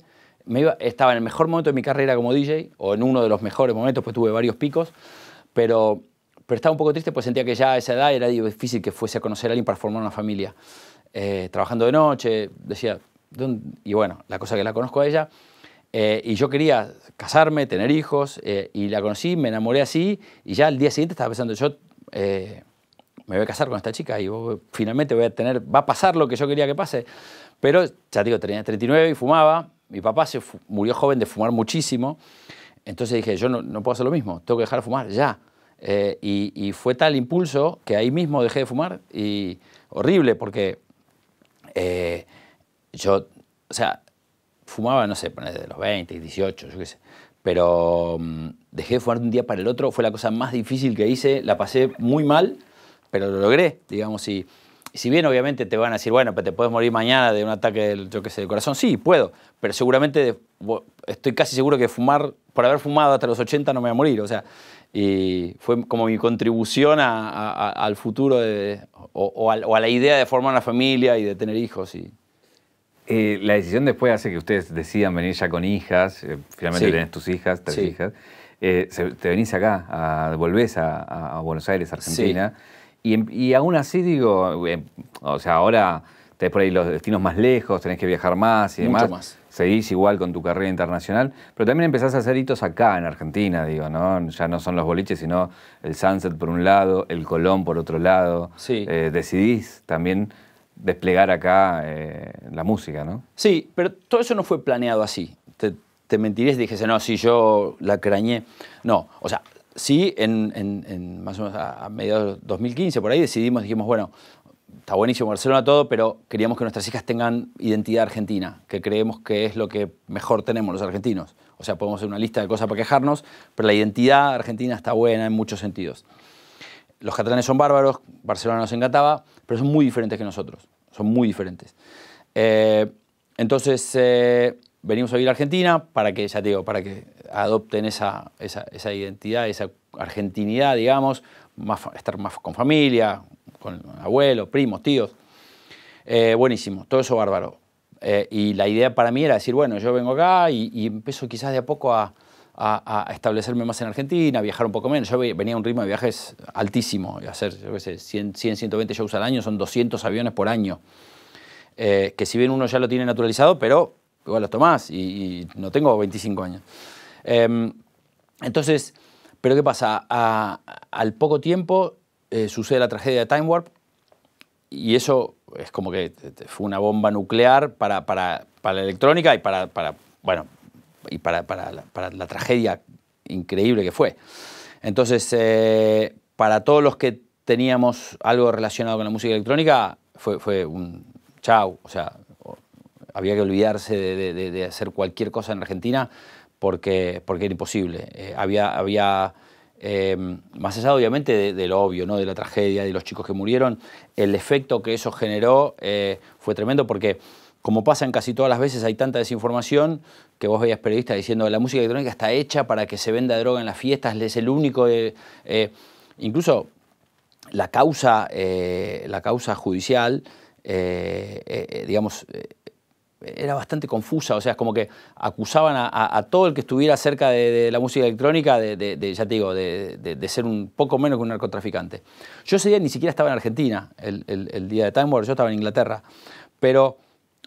estaba en el mejor momento de mi carrera como DJ, o en uno de los mejores momentos, pues tuve varios picos, pero, pero estaba un poco triste, pues sentía que ya a esa edad era difícil que fuese a conocer a alguien para formar una familia. Eh, trabajando de noche, decía, y bueno, la cosa que la conozco a ella, eh, y yo quería casarme, tener hijos, eh, y la conocí, me enamoré así, y ya al día siguiente estaba pensando, yo eh, me voy a casar con esta chica y finalmente voy a tener, va a pasar lo que yo quería que pase. Pero, ya digo, tenía 39 y fumaba, mi papá se murió joven de fumar muchísimo, entonces dije, yo no, no puedo hacer lo mismo, tengo que dejar de fumar ya. Y, y, fue tal impulso que ahí mismo dejé de fumar, y horrible, porque yo, o sea, fumaba, no sé, desde los 20, 18, yo qué sé. Pero mm, dejé de fumar de un día para el otro, fue la cosa más difícil que hice, la pasé muy mal, pero lo logré, digamos, y, si bien obviamente te van a decir, bueno, pero te puedes morir mañana de un ataque del, yo qué sé, del corazón, sí, puedo, pero seguramente estoy casi seguro que fumar, por haber fumado hasta los 80 no me voy a morir, o sea, y fue como mi contribución al futuro o, o, a, la idea de formar una familia y de tener hijos. Y, eh, la decisión después hace que ustedes decidan venir ya con hijas, eh, finalmente tenés tus hijas, tres hijas, eh, te venís acá, a, volvés a, Buenos Aires, Argentina, y, em, y, aún así digo, em, o sea, ahora tenés por ahí los destinos más lejos, tenés que viajar más y demás. Mucho Seguís igual con tu carrera internacional, pero también empezás a hacer hitos acá en Argentina, digo, ¿no? Ya no son los boliches, sino el Sunset por un lado, el Colón por otro lado. Sí. decidís también desplegar acá eh, la música, ¿no? Sí, pero todo eso no fue planeado así. Te, mentiré dijese, no, si yo la crañé. No, o sea, sí, en, más o menos a, a mediados de 2015, por ahí decidimos, dijimos, bueno, está buenísimo Barcelona todo, pero queríamos que nuestras hijas tengan identidad argentina, que creemos que es lo que mejor tenemos los argentinos. O sea, podemos hacer una lista de cosas para quejarnos, pero la identidad argentina está buena en muchos sentidos. Los catalanes son bárbaros, Barcelona nos encantaba, pero son muy diferentes que nosotros, son muy diferentes. Eh, entonces, eh, venimos a vivir a Argentina para que, ya digo, para que adopten esa, esa, identidad, esa argentinidad, digamos, más, estar más con familia, con abuelos, primos, tíos. Eh, buenísimo, todo eso bárbaro. y la idea para mí era decir, bueno, yo vengo acá y empiezo quizás de a poco a, a, establecerme más en Argentina, a viajar un poco menos. Yo venía a un ritmo de viajes altísimo, hacer, yo sé, 100, 120 shows al año, son 200 aviones por año. Eh, que si bien uno ya lo tiene naturalizado, pero igual los tomás y, no tengo 25 años. Em, entonces, pero ¿qué pasa? al poco tiempo eh, sucede la tragedia de Time Warp y eso es como que fue una bomba nuclear para, para, para la electrónica y para, para bueno, y para, la, tragedia increíble que fue. Entonces, eh, para todos los que teníamos algo relacionado con la música electrónica, fue, fue un chau, o sea, había que olvidarse de, hacer cualquier cosa en Argentina porque, porque era imposible. Eh, había, había em, más allá obviamente de, lo obvio, ¿no? de la tragedia, de los chicos que murieron, el efecto que eso generó eh, fue tremendo porque como pasa en casi todas las veces, hay tanta desinformación que vos veías periodistas diciendo que la música electrónica está hecha para que se venda droga en las fiestas, es el único... Eh, eh, incluso la causa, eh, la causa judicial, digamos, era bastante confusa, o sea, es como que acusaban a, todo el que estuviera cerca de, la música electrónica de, ya digo, de, ser un poco menos que un narcotraficante. Yo ese día ni siquiera estaba en Argentina, el, el día de Time War, yo estaba en Inglaterra, pero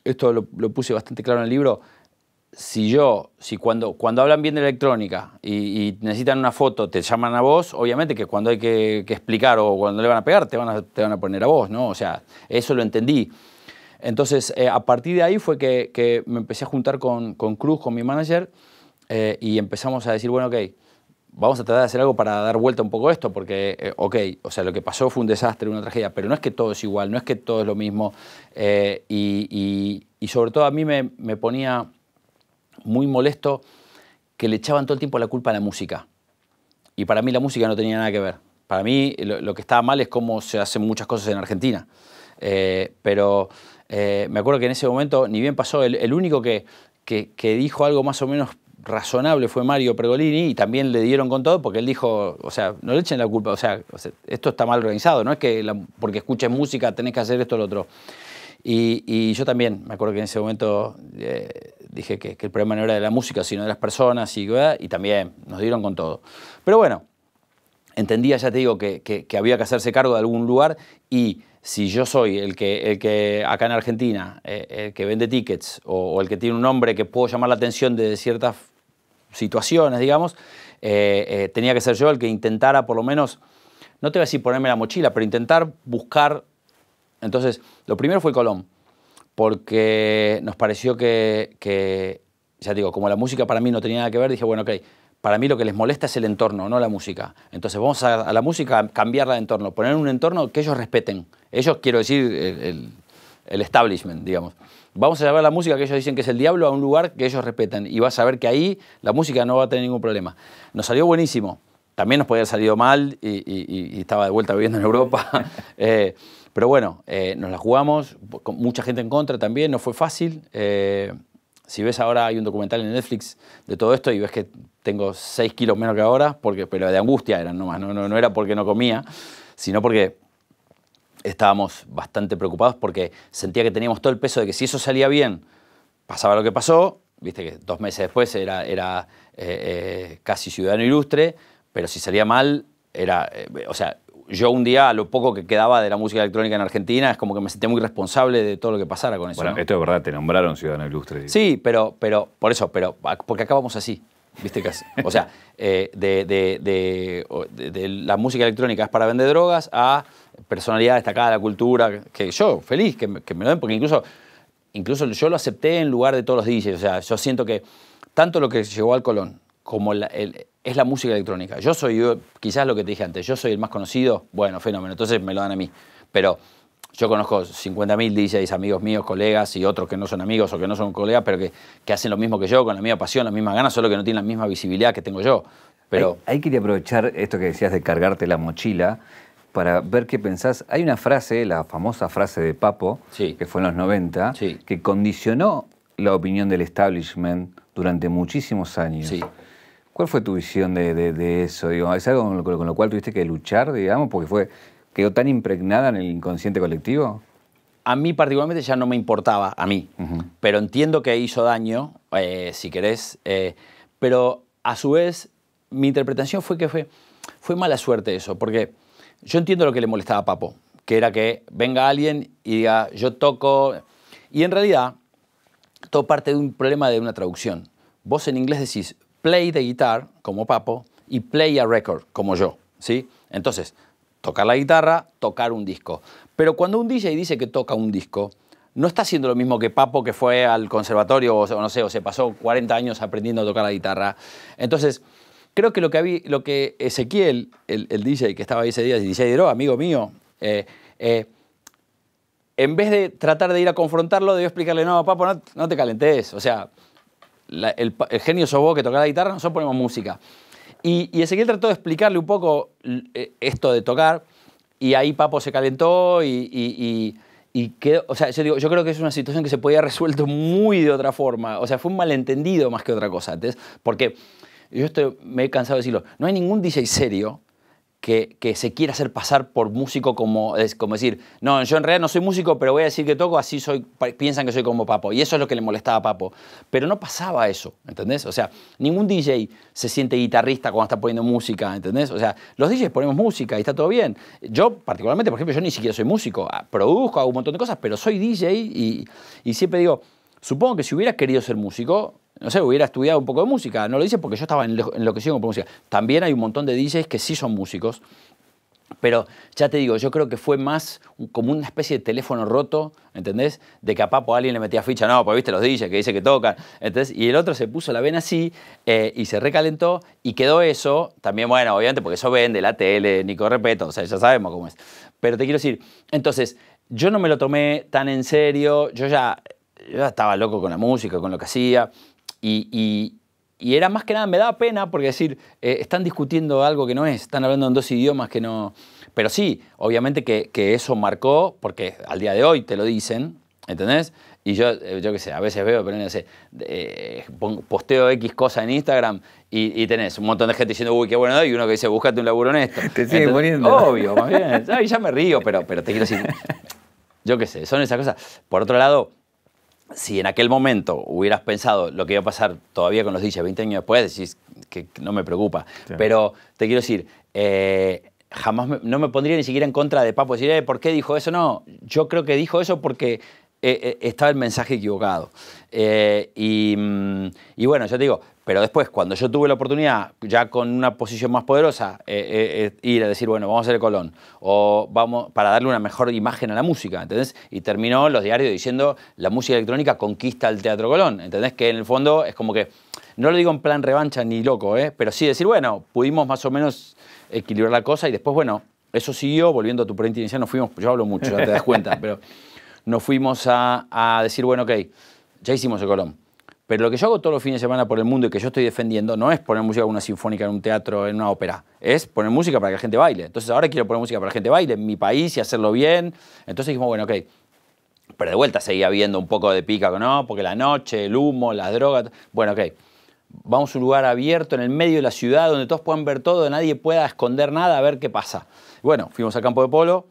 esto lo, puse bastante claro en el libro, si yo, si cuando, cuando hablan bien de electrónica y, necesitan una foto, te llaman a vos, obviamente que cuando hay que, explicar o cuando le van a pegar, te van a, te van a poner a vos, ¿no? O sea, eso lo entendí. Entonces, eh, a partir de ahí fue que, me empecé a juntar con, Cruz, con mi manager, eh, y empezamos a decir, bueno, ok, vamos a tratar de hacer algo para dar vuelta un poco a esto, porque, eh, ok, o sea, lo que pasó fue un desastre, una tragedia, pero no es que todo es igual, no es que todo es lo mismo. Eh, y, sobre todo a mí me, ponía muy molesto que le echaban todo el tiempo la culpa a la música. Y para mí la música no tenía nada que ver. Para mí lo, que estaba mal es cómo se hacen muchas cosas en Argentina. Eh, pero me acuerdo que en ese momento, ni bien pasó, el, único que dijo algo más o menos razonable fue Mario Pergolini y también le dieron con todo porque él dijo, o sea, no le echen la culpa, o sea, esto está mal organizado, no es que porque escuches música tenés que hacer esto o lo otro. Y, yo también, me acuerdo que en ese momento eh, dije que, el problema no era de la música, sino de las personas y, y también nos dieron con todo. Pero bueno, entendía, ya te digo, que, había que hacerse cargo de algún lugar y si yo soy el que, que acá en Argentina, eh, el que vende tickets o, o, el que tiene un nombre que puedo llamar la atención de ciertas situaciones, digamos, eh, eh, tenía que ser yo el que intentara por lo menos, no te voy a decir ponerme la mochila, pero intentar buscar. Entonces, lo primero fue Colón, porque nos pareció que, que, ya digo, como la música para mí no tenía nada que ver, dije, bueno, ok, para mí lo que les molesta es el entorno, no la música. Entonces vamos a, la música cambiarla de entorno, poner un entorno que ellos respeten. Ellos, quiero decir, el establishment, digamos vamos a llevar la música que ellos dicen que es el diablo a un lugar que ellos respetan y vas a ver que ahí la música no va a tener ningún problema. Nos salió buenísimo, también nos podía haber salido mal y, estaba de vuelta viviendo en Europa, eh, pero bueno, eh, nos la jugamos, mucha gente en contra también, no fue fácil. Eh, si ves ahora hay un documental en Netflix de todo esto y ves que tengo 6 kilos menos que ahora, porque, pero de angustia eran nomás, no era porque no comía, sino porque estábamos bastante preocupados porque sentía que teníamos todo el peso de que si eso salía bien, pasaba lo que pasó, viste que dos meses después era, era eh, eh, casi ciudadano ilustre, pero si salía mal, era, eh, o sea, yo un día, lo poco que quedaba de la música electrónica en Argentina, es como que me sentía muy responsable de todo lo que pasara con eso. Bueno, esto es verdad, te nombraron ciudadano ilustre. Sí, pero, pero, por eso, pero, porque acabamos así. ¿Viste casi? o sea, de la música electrónica es para vender drogas a personalidad destacada la cultura, que yo, feliz que, me lo den, porque incluso, incluso yo lo acepté en lugar de todos los DJs. O sea, yo siento que tanto lo que llegó al Colón como es la música electrónica. Yo soy, quizás lo que te dije antes, yo soy el más conocido, bueno, fenómeno, entonces me lo dan a mí. Pero yo conozco 50.000 DJs, amigos míos, colegas y otros que no son amigos o que no son colegas, pero que, que hacen lo mismo que yo, con la misma pasión, las mismas ganas, solo que no tienen la misma visibilidad que tengo yo. Pero... que ahí, quería aprovechar esto que decías de cargarte la mochila para ver qué pensás. Hay una frase, la famosa frase de Papo, que fue en los 90, que condicionó la opinión del establishment durante muchísimos años. ¿Cuál fue tu visión de, eso? ¿Es algo con lo, cual tuviste que luchar, digamos, porque fue, quedó tan impregnada en el inconsciente colectivo? A mí particularmente ya no me importaba, a mí, pero entiendo que hizo daño, eh, si querés, eh, pero a su vez mi interpretación fue que fue, fue mala suerte eso, porque yo entiendo lo que le molestaba a Papo, que era que venga alguien y diga, yo toco. Y en realidad, todo parte de un problema de una traducción. Vos en inglés decís play the guitar, como Papo, y play a record, como yo. ¿sí? Entonces, tocar la guitarra, tocar un disco. Pero cuando un DJ dice que toca un disco, no está haciendo lo mismo que Papo que fue al conservatorio o, no sé, o se pasó 40 años aprendiendo a tocar la guitarra. Entonces, Creo que lo que, lo que Ezequiel, el, el, DJ que estaba ahí ese día, el DJ Dero, amigo mío, eh, eh, en vez de tratar de ir a confrontarlo, debió explicarle, no, papo, no, te calentes. O sea, el, genio sobo que toca la guitarra, nosotros ponemos música. Y, Ezequiel trató de explicarle un poco eh, esto de tocar, y ahí Papo se calentó y, quedó, o sea, yo creo que es una situación que se podía resuelto muy de otra forma. O sea, fue un malentendido más que otra cosa. porque yo me he cansado de decirlo, no hay ningún DJ serio que, se quiera hacer pasar por músico como, es como decir, no, yo en realidad no soy músico, pero voy a decir que toco, así soy, piensan que soy como Papo. Y eso es lo que le molestaba a Papo. Pero no pasaba eso, ¿entendés? O sea, ningún DJ se siente guitarrista cuando está poniendo música, ¿entendés? O sea, los DJs ponemos música y está todo bien. Yo, particularmente, por ejemplo, yo ni siquiera soy músico, ah, produzco, hago un montón de cosas, pero soy DJ y, y siempre digo, supongo que si hubiera querido ser músico, no sé, hubiera estudiado un poco de música. No lo hice porque yo estaba enloquecido con música. También hay un montón de DJs que sí son músicos. Pero ya te digo, yo creo que fue más como una especie de teléfono roto, ¿entendés? De que a Papo alguien le metía ficha, no, pues viste los DJs que dice que tocan, ¿entendés? Y el otro se puso la vena así eh, y se recalentó y quedó eso, también bueno, obviamente porque eso vende la tele, Nico Repeto, o sea, ya sabemos cómo es. Pero te quiero decir, entonces, yo no me lo tomé tan en serio, yo ya, yo ya estaba loco con la música, con lo que hacía, y, era más que nada, me daba pena porque decir, eh, están discutiendo algo que no es, están hablando en dos idiomas que no... Pero sí, obviamente que, eso marcó, porque al día de hoy te lo dicen, ¿entendés? Y yo, eh, yo qué sé, a veces veo, pero no eh, posteo X cosa en Instagram y, tenés un montón de gente diciendo, uy, qué bueno, y uno que dice, búscate un laburo honesto. Te sigue poniendo. Obvio, más bien. Ay, ya me río, pero, pero te quiero decir, yo qué sé, son esas cosas. Por otro lado, si en aquel momento hubieras pensado lo que iba a pasar todavía con los DJs 20 años después, decís que no me preocupa. Pero te quiero decir, eh, jamás no me pondría ni siquiera en contra de Papo decir, eh, ¿por qué dijo eso? No, yo creo que dijo eso porque eh, eh, estaba el mensaje equivocado. Eh, mm, y, bueno, ya te digo, pero después, cuando yo tuve la oportunidad, ya con una posición más poderosa, ir a decir, bueno, vamos a hacer el Colón, o vamos, para darle una mejor imagen a la música, ¿entendés? Y terminó los diarios diciendo, la música electrónica conquista el Teatro Colón, ¿entendés? Que en el fondo es como que, no lo digo en plan revancha ni loco, pero sí decir, bueno, pudimos más o menos equilibrar la cosa y después, bueno, eso siguió, volviendo a tu pregunta inicial, nos fuimos, yo hablo mucho, ya te das cuenta, pero nos fuimos a, decir, bueno, ok, ya hicimos el Colón. Pero lo que yo hago todos los fines de semana por el mundo y que yo estoy defendiendo no es poner música en una sinfónica, en un teatro, en una ópera. Es poner música para que la gente baile. Entonces ahora quiero poner música para que la gente baile en mi país y hacerlo bien. Entonces dijimos, bueno, ok. Pero de vuelta seguía habiendo un poco de pica, ¿no? Porque la noche, el humo, las drogas. Bueno, ok. Vamos a un lugar abierto en el medio de la ciudad donde todos puedan ver todo, nadie pueda esconder nada, a ver qué pasa. Bueno, fuimos al campo de polo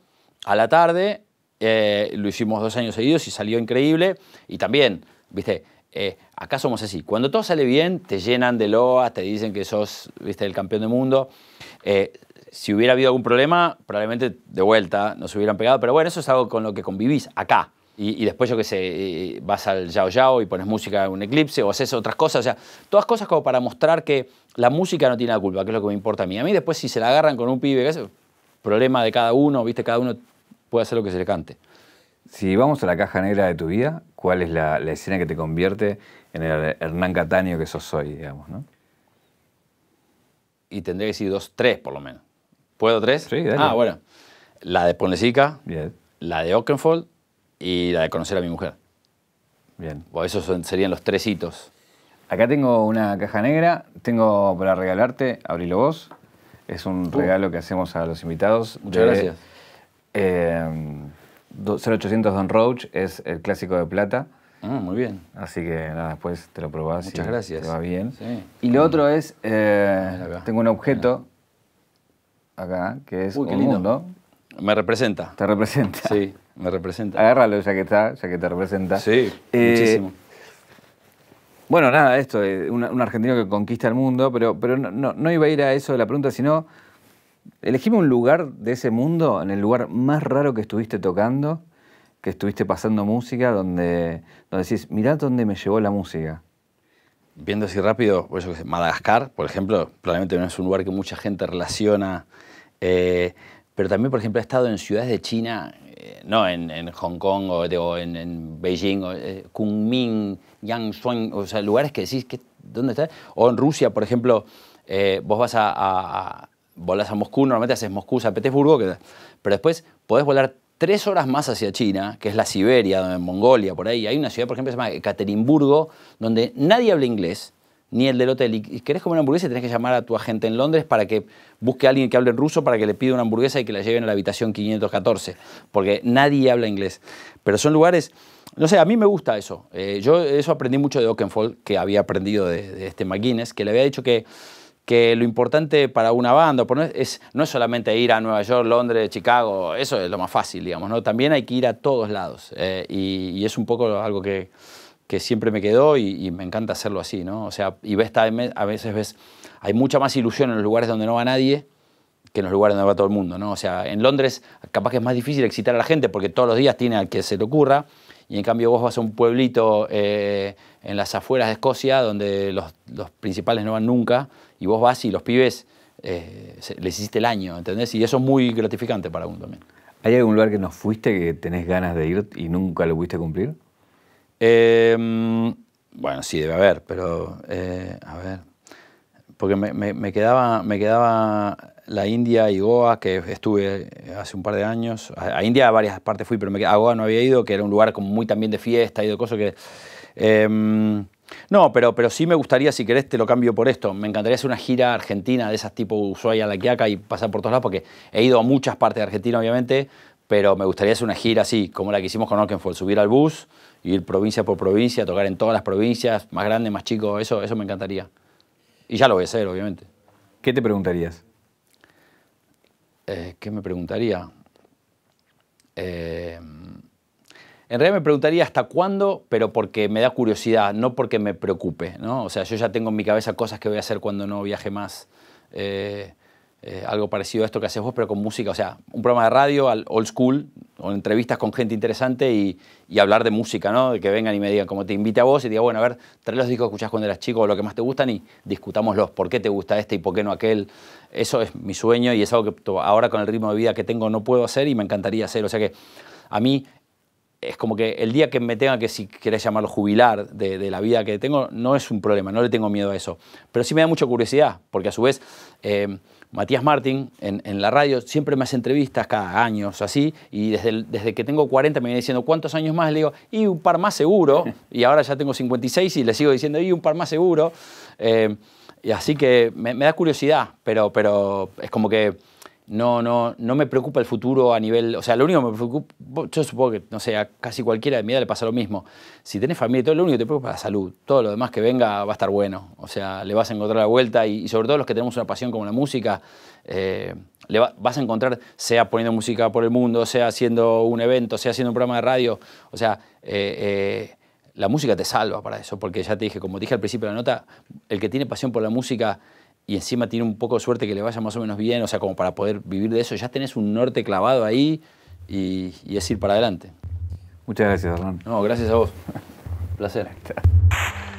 a la tarde eh, lo hicimos dos años seguidos y salió increíble. Y también, viste, eh, acá somos así. Cuando todo sale bien, te llenan de loas, te dicen que sos, viste, el campeón del mundo. Eh, si hubiera habido algún problema, probablemente de vuelta nos hubieran pegado. Pero bueno, eso es algo con lo que convivís acá. Y, después, yo que sé, vas al Yao Yao y pones música en un eclipse o haces otras cosas. O sea, todas cosas como para mostrar que la música no tiene la culpa, que es lo que me importa a mí. A mí después si se la agarran con un pibe, que es problema de cada uno, viste, cada uno puede hacer lo que se le cante. Si vamos a la caja negra de tu vida, ¿cuál es la, escena que te convierte en el Hernán Cataño que sos hoy, digamos, Y tendría que decir dos, tres por lo menos. ¿Puedo tres? Sí, Ah, bueno. La de Ponlecica, la de Ockenfold y la de Conocer a mi mujer. Bien. O esos serían los tres hitos. Acá tengo una caja negra, tengo para regalarte, abrilo vos. Es un uh. regalo que hacemos a los invitados. Muchas gracias 0800 em, Don Roach es el clásico de plata. Ah, muy bien. Así que nada, después te lo probás. Muchas gracias. Te va bien. Y lo otro es, eh, tengo un objeto acá que es Uy, qué lindo. ¿no? Me representa. Te representa. Sí, me representa. Agárralo ya que está, ya que te representa. Sí, eh, muchísimo. Bueno, nada, esto, eh, un, un, argentino que conquista el mundo, pero, pero no, no iba a ir a eso de la pregunta, sino elegime un lugar de ese mundo, en el lugar más raro que estuviste tocando, que estuviste pasando música, donde, decís, mirá dónde me llevó la música. Viendo así rápido, Madagascar, por ejemplo, probablemente no es un lugar que mucha gente relaciona, eh, pero también, por ejemplo, he estado en ciudades de China, eh, no en, Hong Kong o, en, Beijing, o, eh, Kunming, Yangshuang, o sea, lugares que decís, que, ¿dónde está? O en Rusia, por ejemplo, vos vas a volás a Moscú, normalmente haces Moscú, San Petersburgo, pero después podés volar tres horas más hacia China, que es la Siberia, donde Mongolia, por ahí. Hay una ciudad, por ejemplo, que se llama Ekaterimburgo, donde nadie habla inglés, ni el del hotel. Y querés comer una hamburguesa, tenés que llamar a tu agente en Londres para que busque a alguien que hable ruso para que le pida una hamburguesa y que la lleven a la habitación 514, porque nadie habla inglés. Pero son lugares, no sé, a mí me gusta eso. Eh, yo eso aprendí mucho de Oakenfold, que había aprendido de, de este McGuinness, que le había dicho que que lo importante para una banda no es, no es solamente ir a Nueva York, Londres, Chicago, eso es lo más fácil, digamos, ¿no? También hay que ir a todos lados eh, y, es un poco algo que, que siempre me quedó y, me encanta hacerlo así, ¿no? O sea, y ves, a veces ves, hay mucha más ilusión en los lugares donde no va nadie que en los lugares donde va todo el mundo, ¿no? O sea, en Londres capaz que es más difícil excitar a la gente porque todos los días tiene al que se le ocurra, y en cambio vos vas a un pueblito eh, en las afueras de Escocia donde los, los, principales no van nunca y vos vas y los pibes eh, les hiciste el año, ¿entendés? Y eso es muy gratificante para uno también. ¿Hay algún lugar que no fuiste que tenés ganas de ir y nunca lo pudiste cumplir? Em, bueno, sí, debe haber, pero eh, a ver. Porque me, quedaba, me quedaba la India y Goa, que estuve hace un par de años. A, India a varias partes fui, pero a Goa no había ido, que era un lugar como muy también de fiesta y de cosas que... Em, no, pero, pero sí me gustaría, si querés, te lo cambio por esto. Me encantaría hacer una gira argentina de esas tipo Ushuaia, La Quiaca y pasar por todos lados, porque he ido a muchas partes de Argentina, obviamente, pero me gustaría hacer una gira así, como la que hicimos con Oakenfold, subir al bus, ir provincia por provincia, tocar en todas las provincias, más grande, más chico, eso, eso me encantaría. Y ya lo voy a hacer, obviamente. ¿Qué te preguntarías? Eh, ¿Qué me preguntaría? Eh... En realidad me preguntaría hasta cuándo, pero porque me da curiosidad, no porque me preocupe. ¿no? O sea, yo ya tengo en mi cabeza cosas que voy a hacer cuando no viaje más. Eh, eh, algo parecido a esto que haces vos, pero con música. O sea, un programa de radio old school, entrevistas con gente interesante y, hablar de música, ¿no? De que vengan y me digan, como te invite a vos y diga, bueno, a ver, trae los discos que escuchás cuando eras chico o lo que más te gustan y discutamos los ¿Por qué te gusta este y por qué no aquel? Eso es mi sueño y es algo que ahora con el ritmo de vida que tengo no puedo hacer y me encantaría hacer. O sea que a mí es como que el día que me tenga que, si querés llamarlo, jubilar de, la vida que tengo, no es un problema, no le tengo miedo a eso. Pero sí me da mucha curiosidad, porque a su vez, eh, Matías Martín en, la radio siempre me hace entrevistas cada año, o así, y desde, desde que tengo 40 me viene diciendo, ¿cuántos años más? Le digo, y un par más seguro, y ahora ya tengo 56 y le sigo diciendo, y un par más seguro. Eh, y así que me, da curiosidad, pero, pero es como que no, no, no me preocupa el futuro a nivel. O sea, lo único que me preocupa. Yo supongo que, no sé, a casi cualquiera de mi edad le pasa lo mismo. Si tienes familia y todo, lo único que te preocupa es la salud. Todo lo demás que venga va a estar bueno. O sea, le vas a encontrar la vuelta y, sobre todo los que tenemos una pasión como la música, eh, le vas a encontrar, sea poniendo música por el mundo, sea haciendo un evento, sea haciendo un programa de radio. O sea, eh, eh, la música te salva para eso, porque ya te dije, como dije al principio de la nota, el que tiene pasión por la música y encima tiene un poco de suerte que le vaya más o menos bien, o sea, como para poder vivir de eso, ya tenés un norte clavado ahí y, es ir para adelante. Muchas gracias, Hernán. No, gracias a vos. Placer.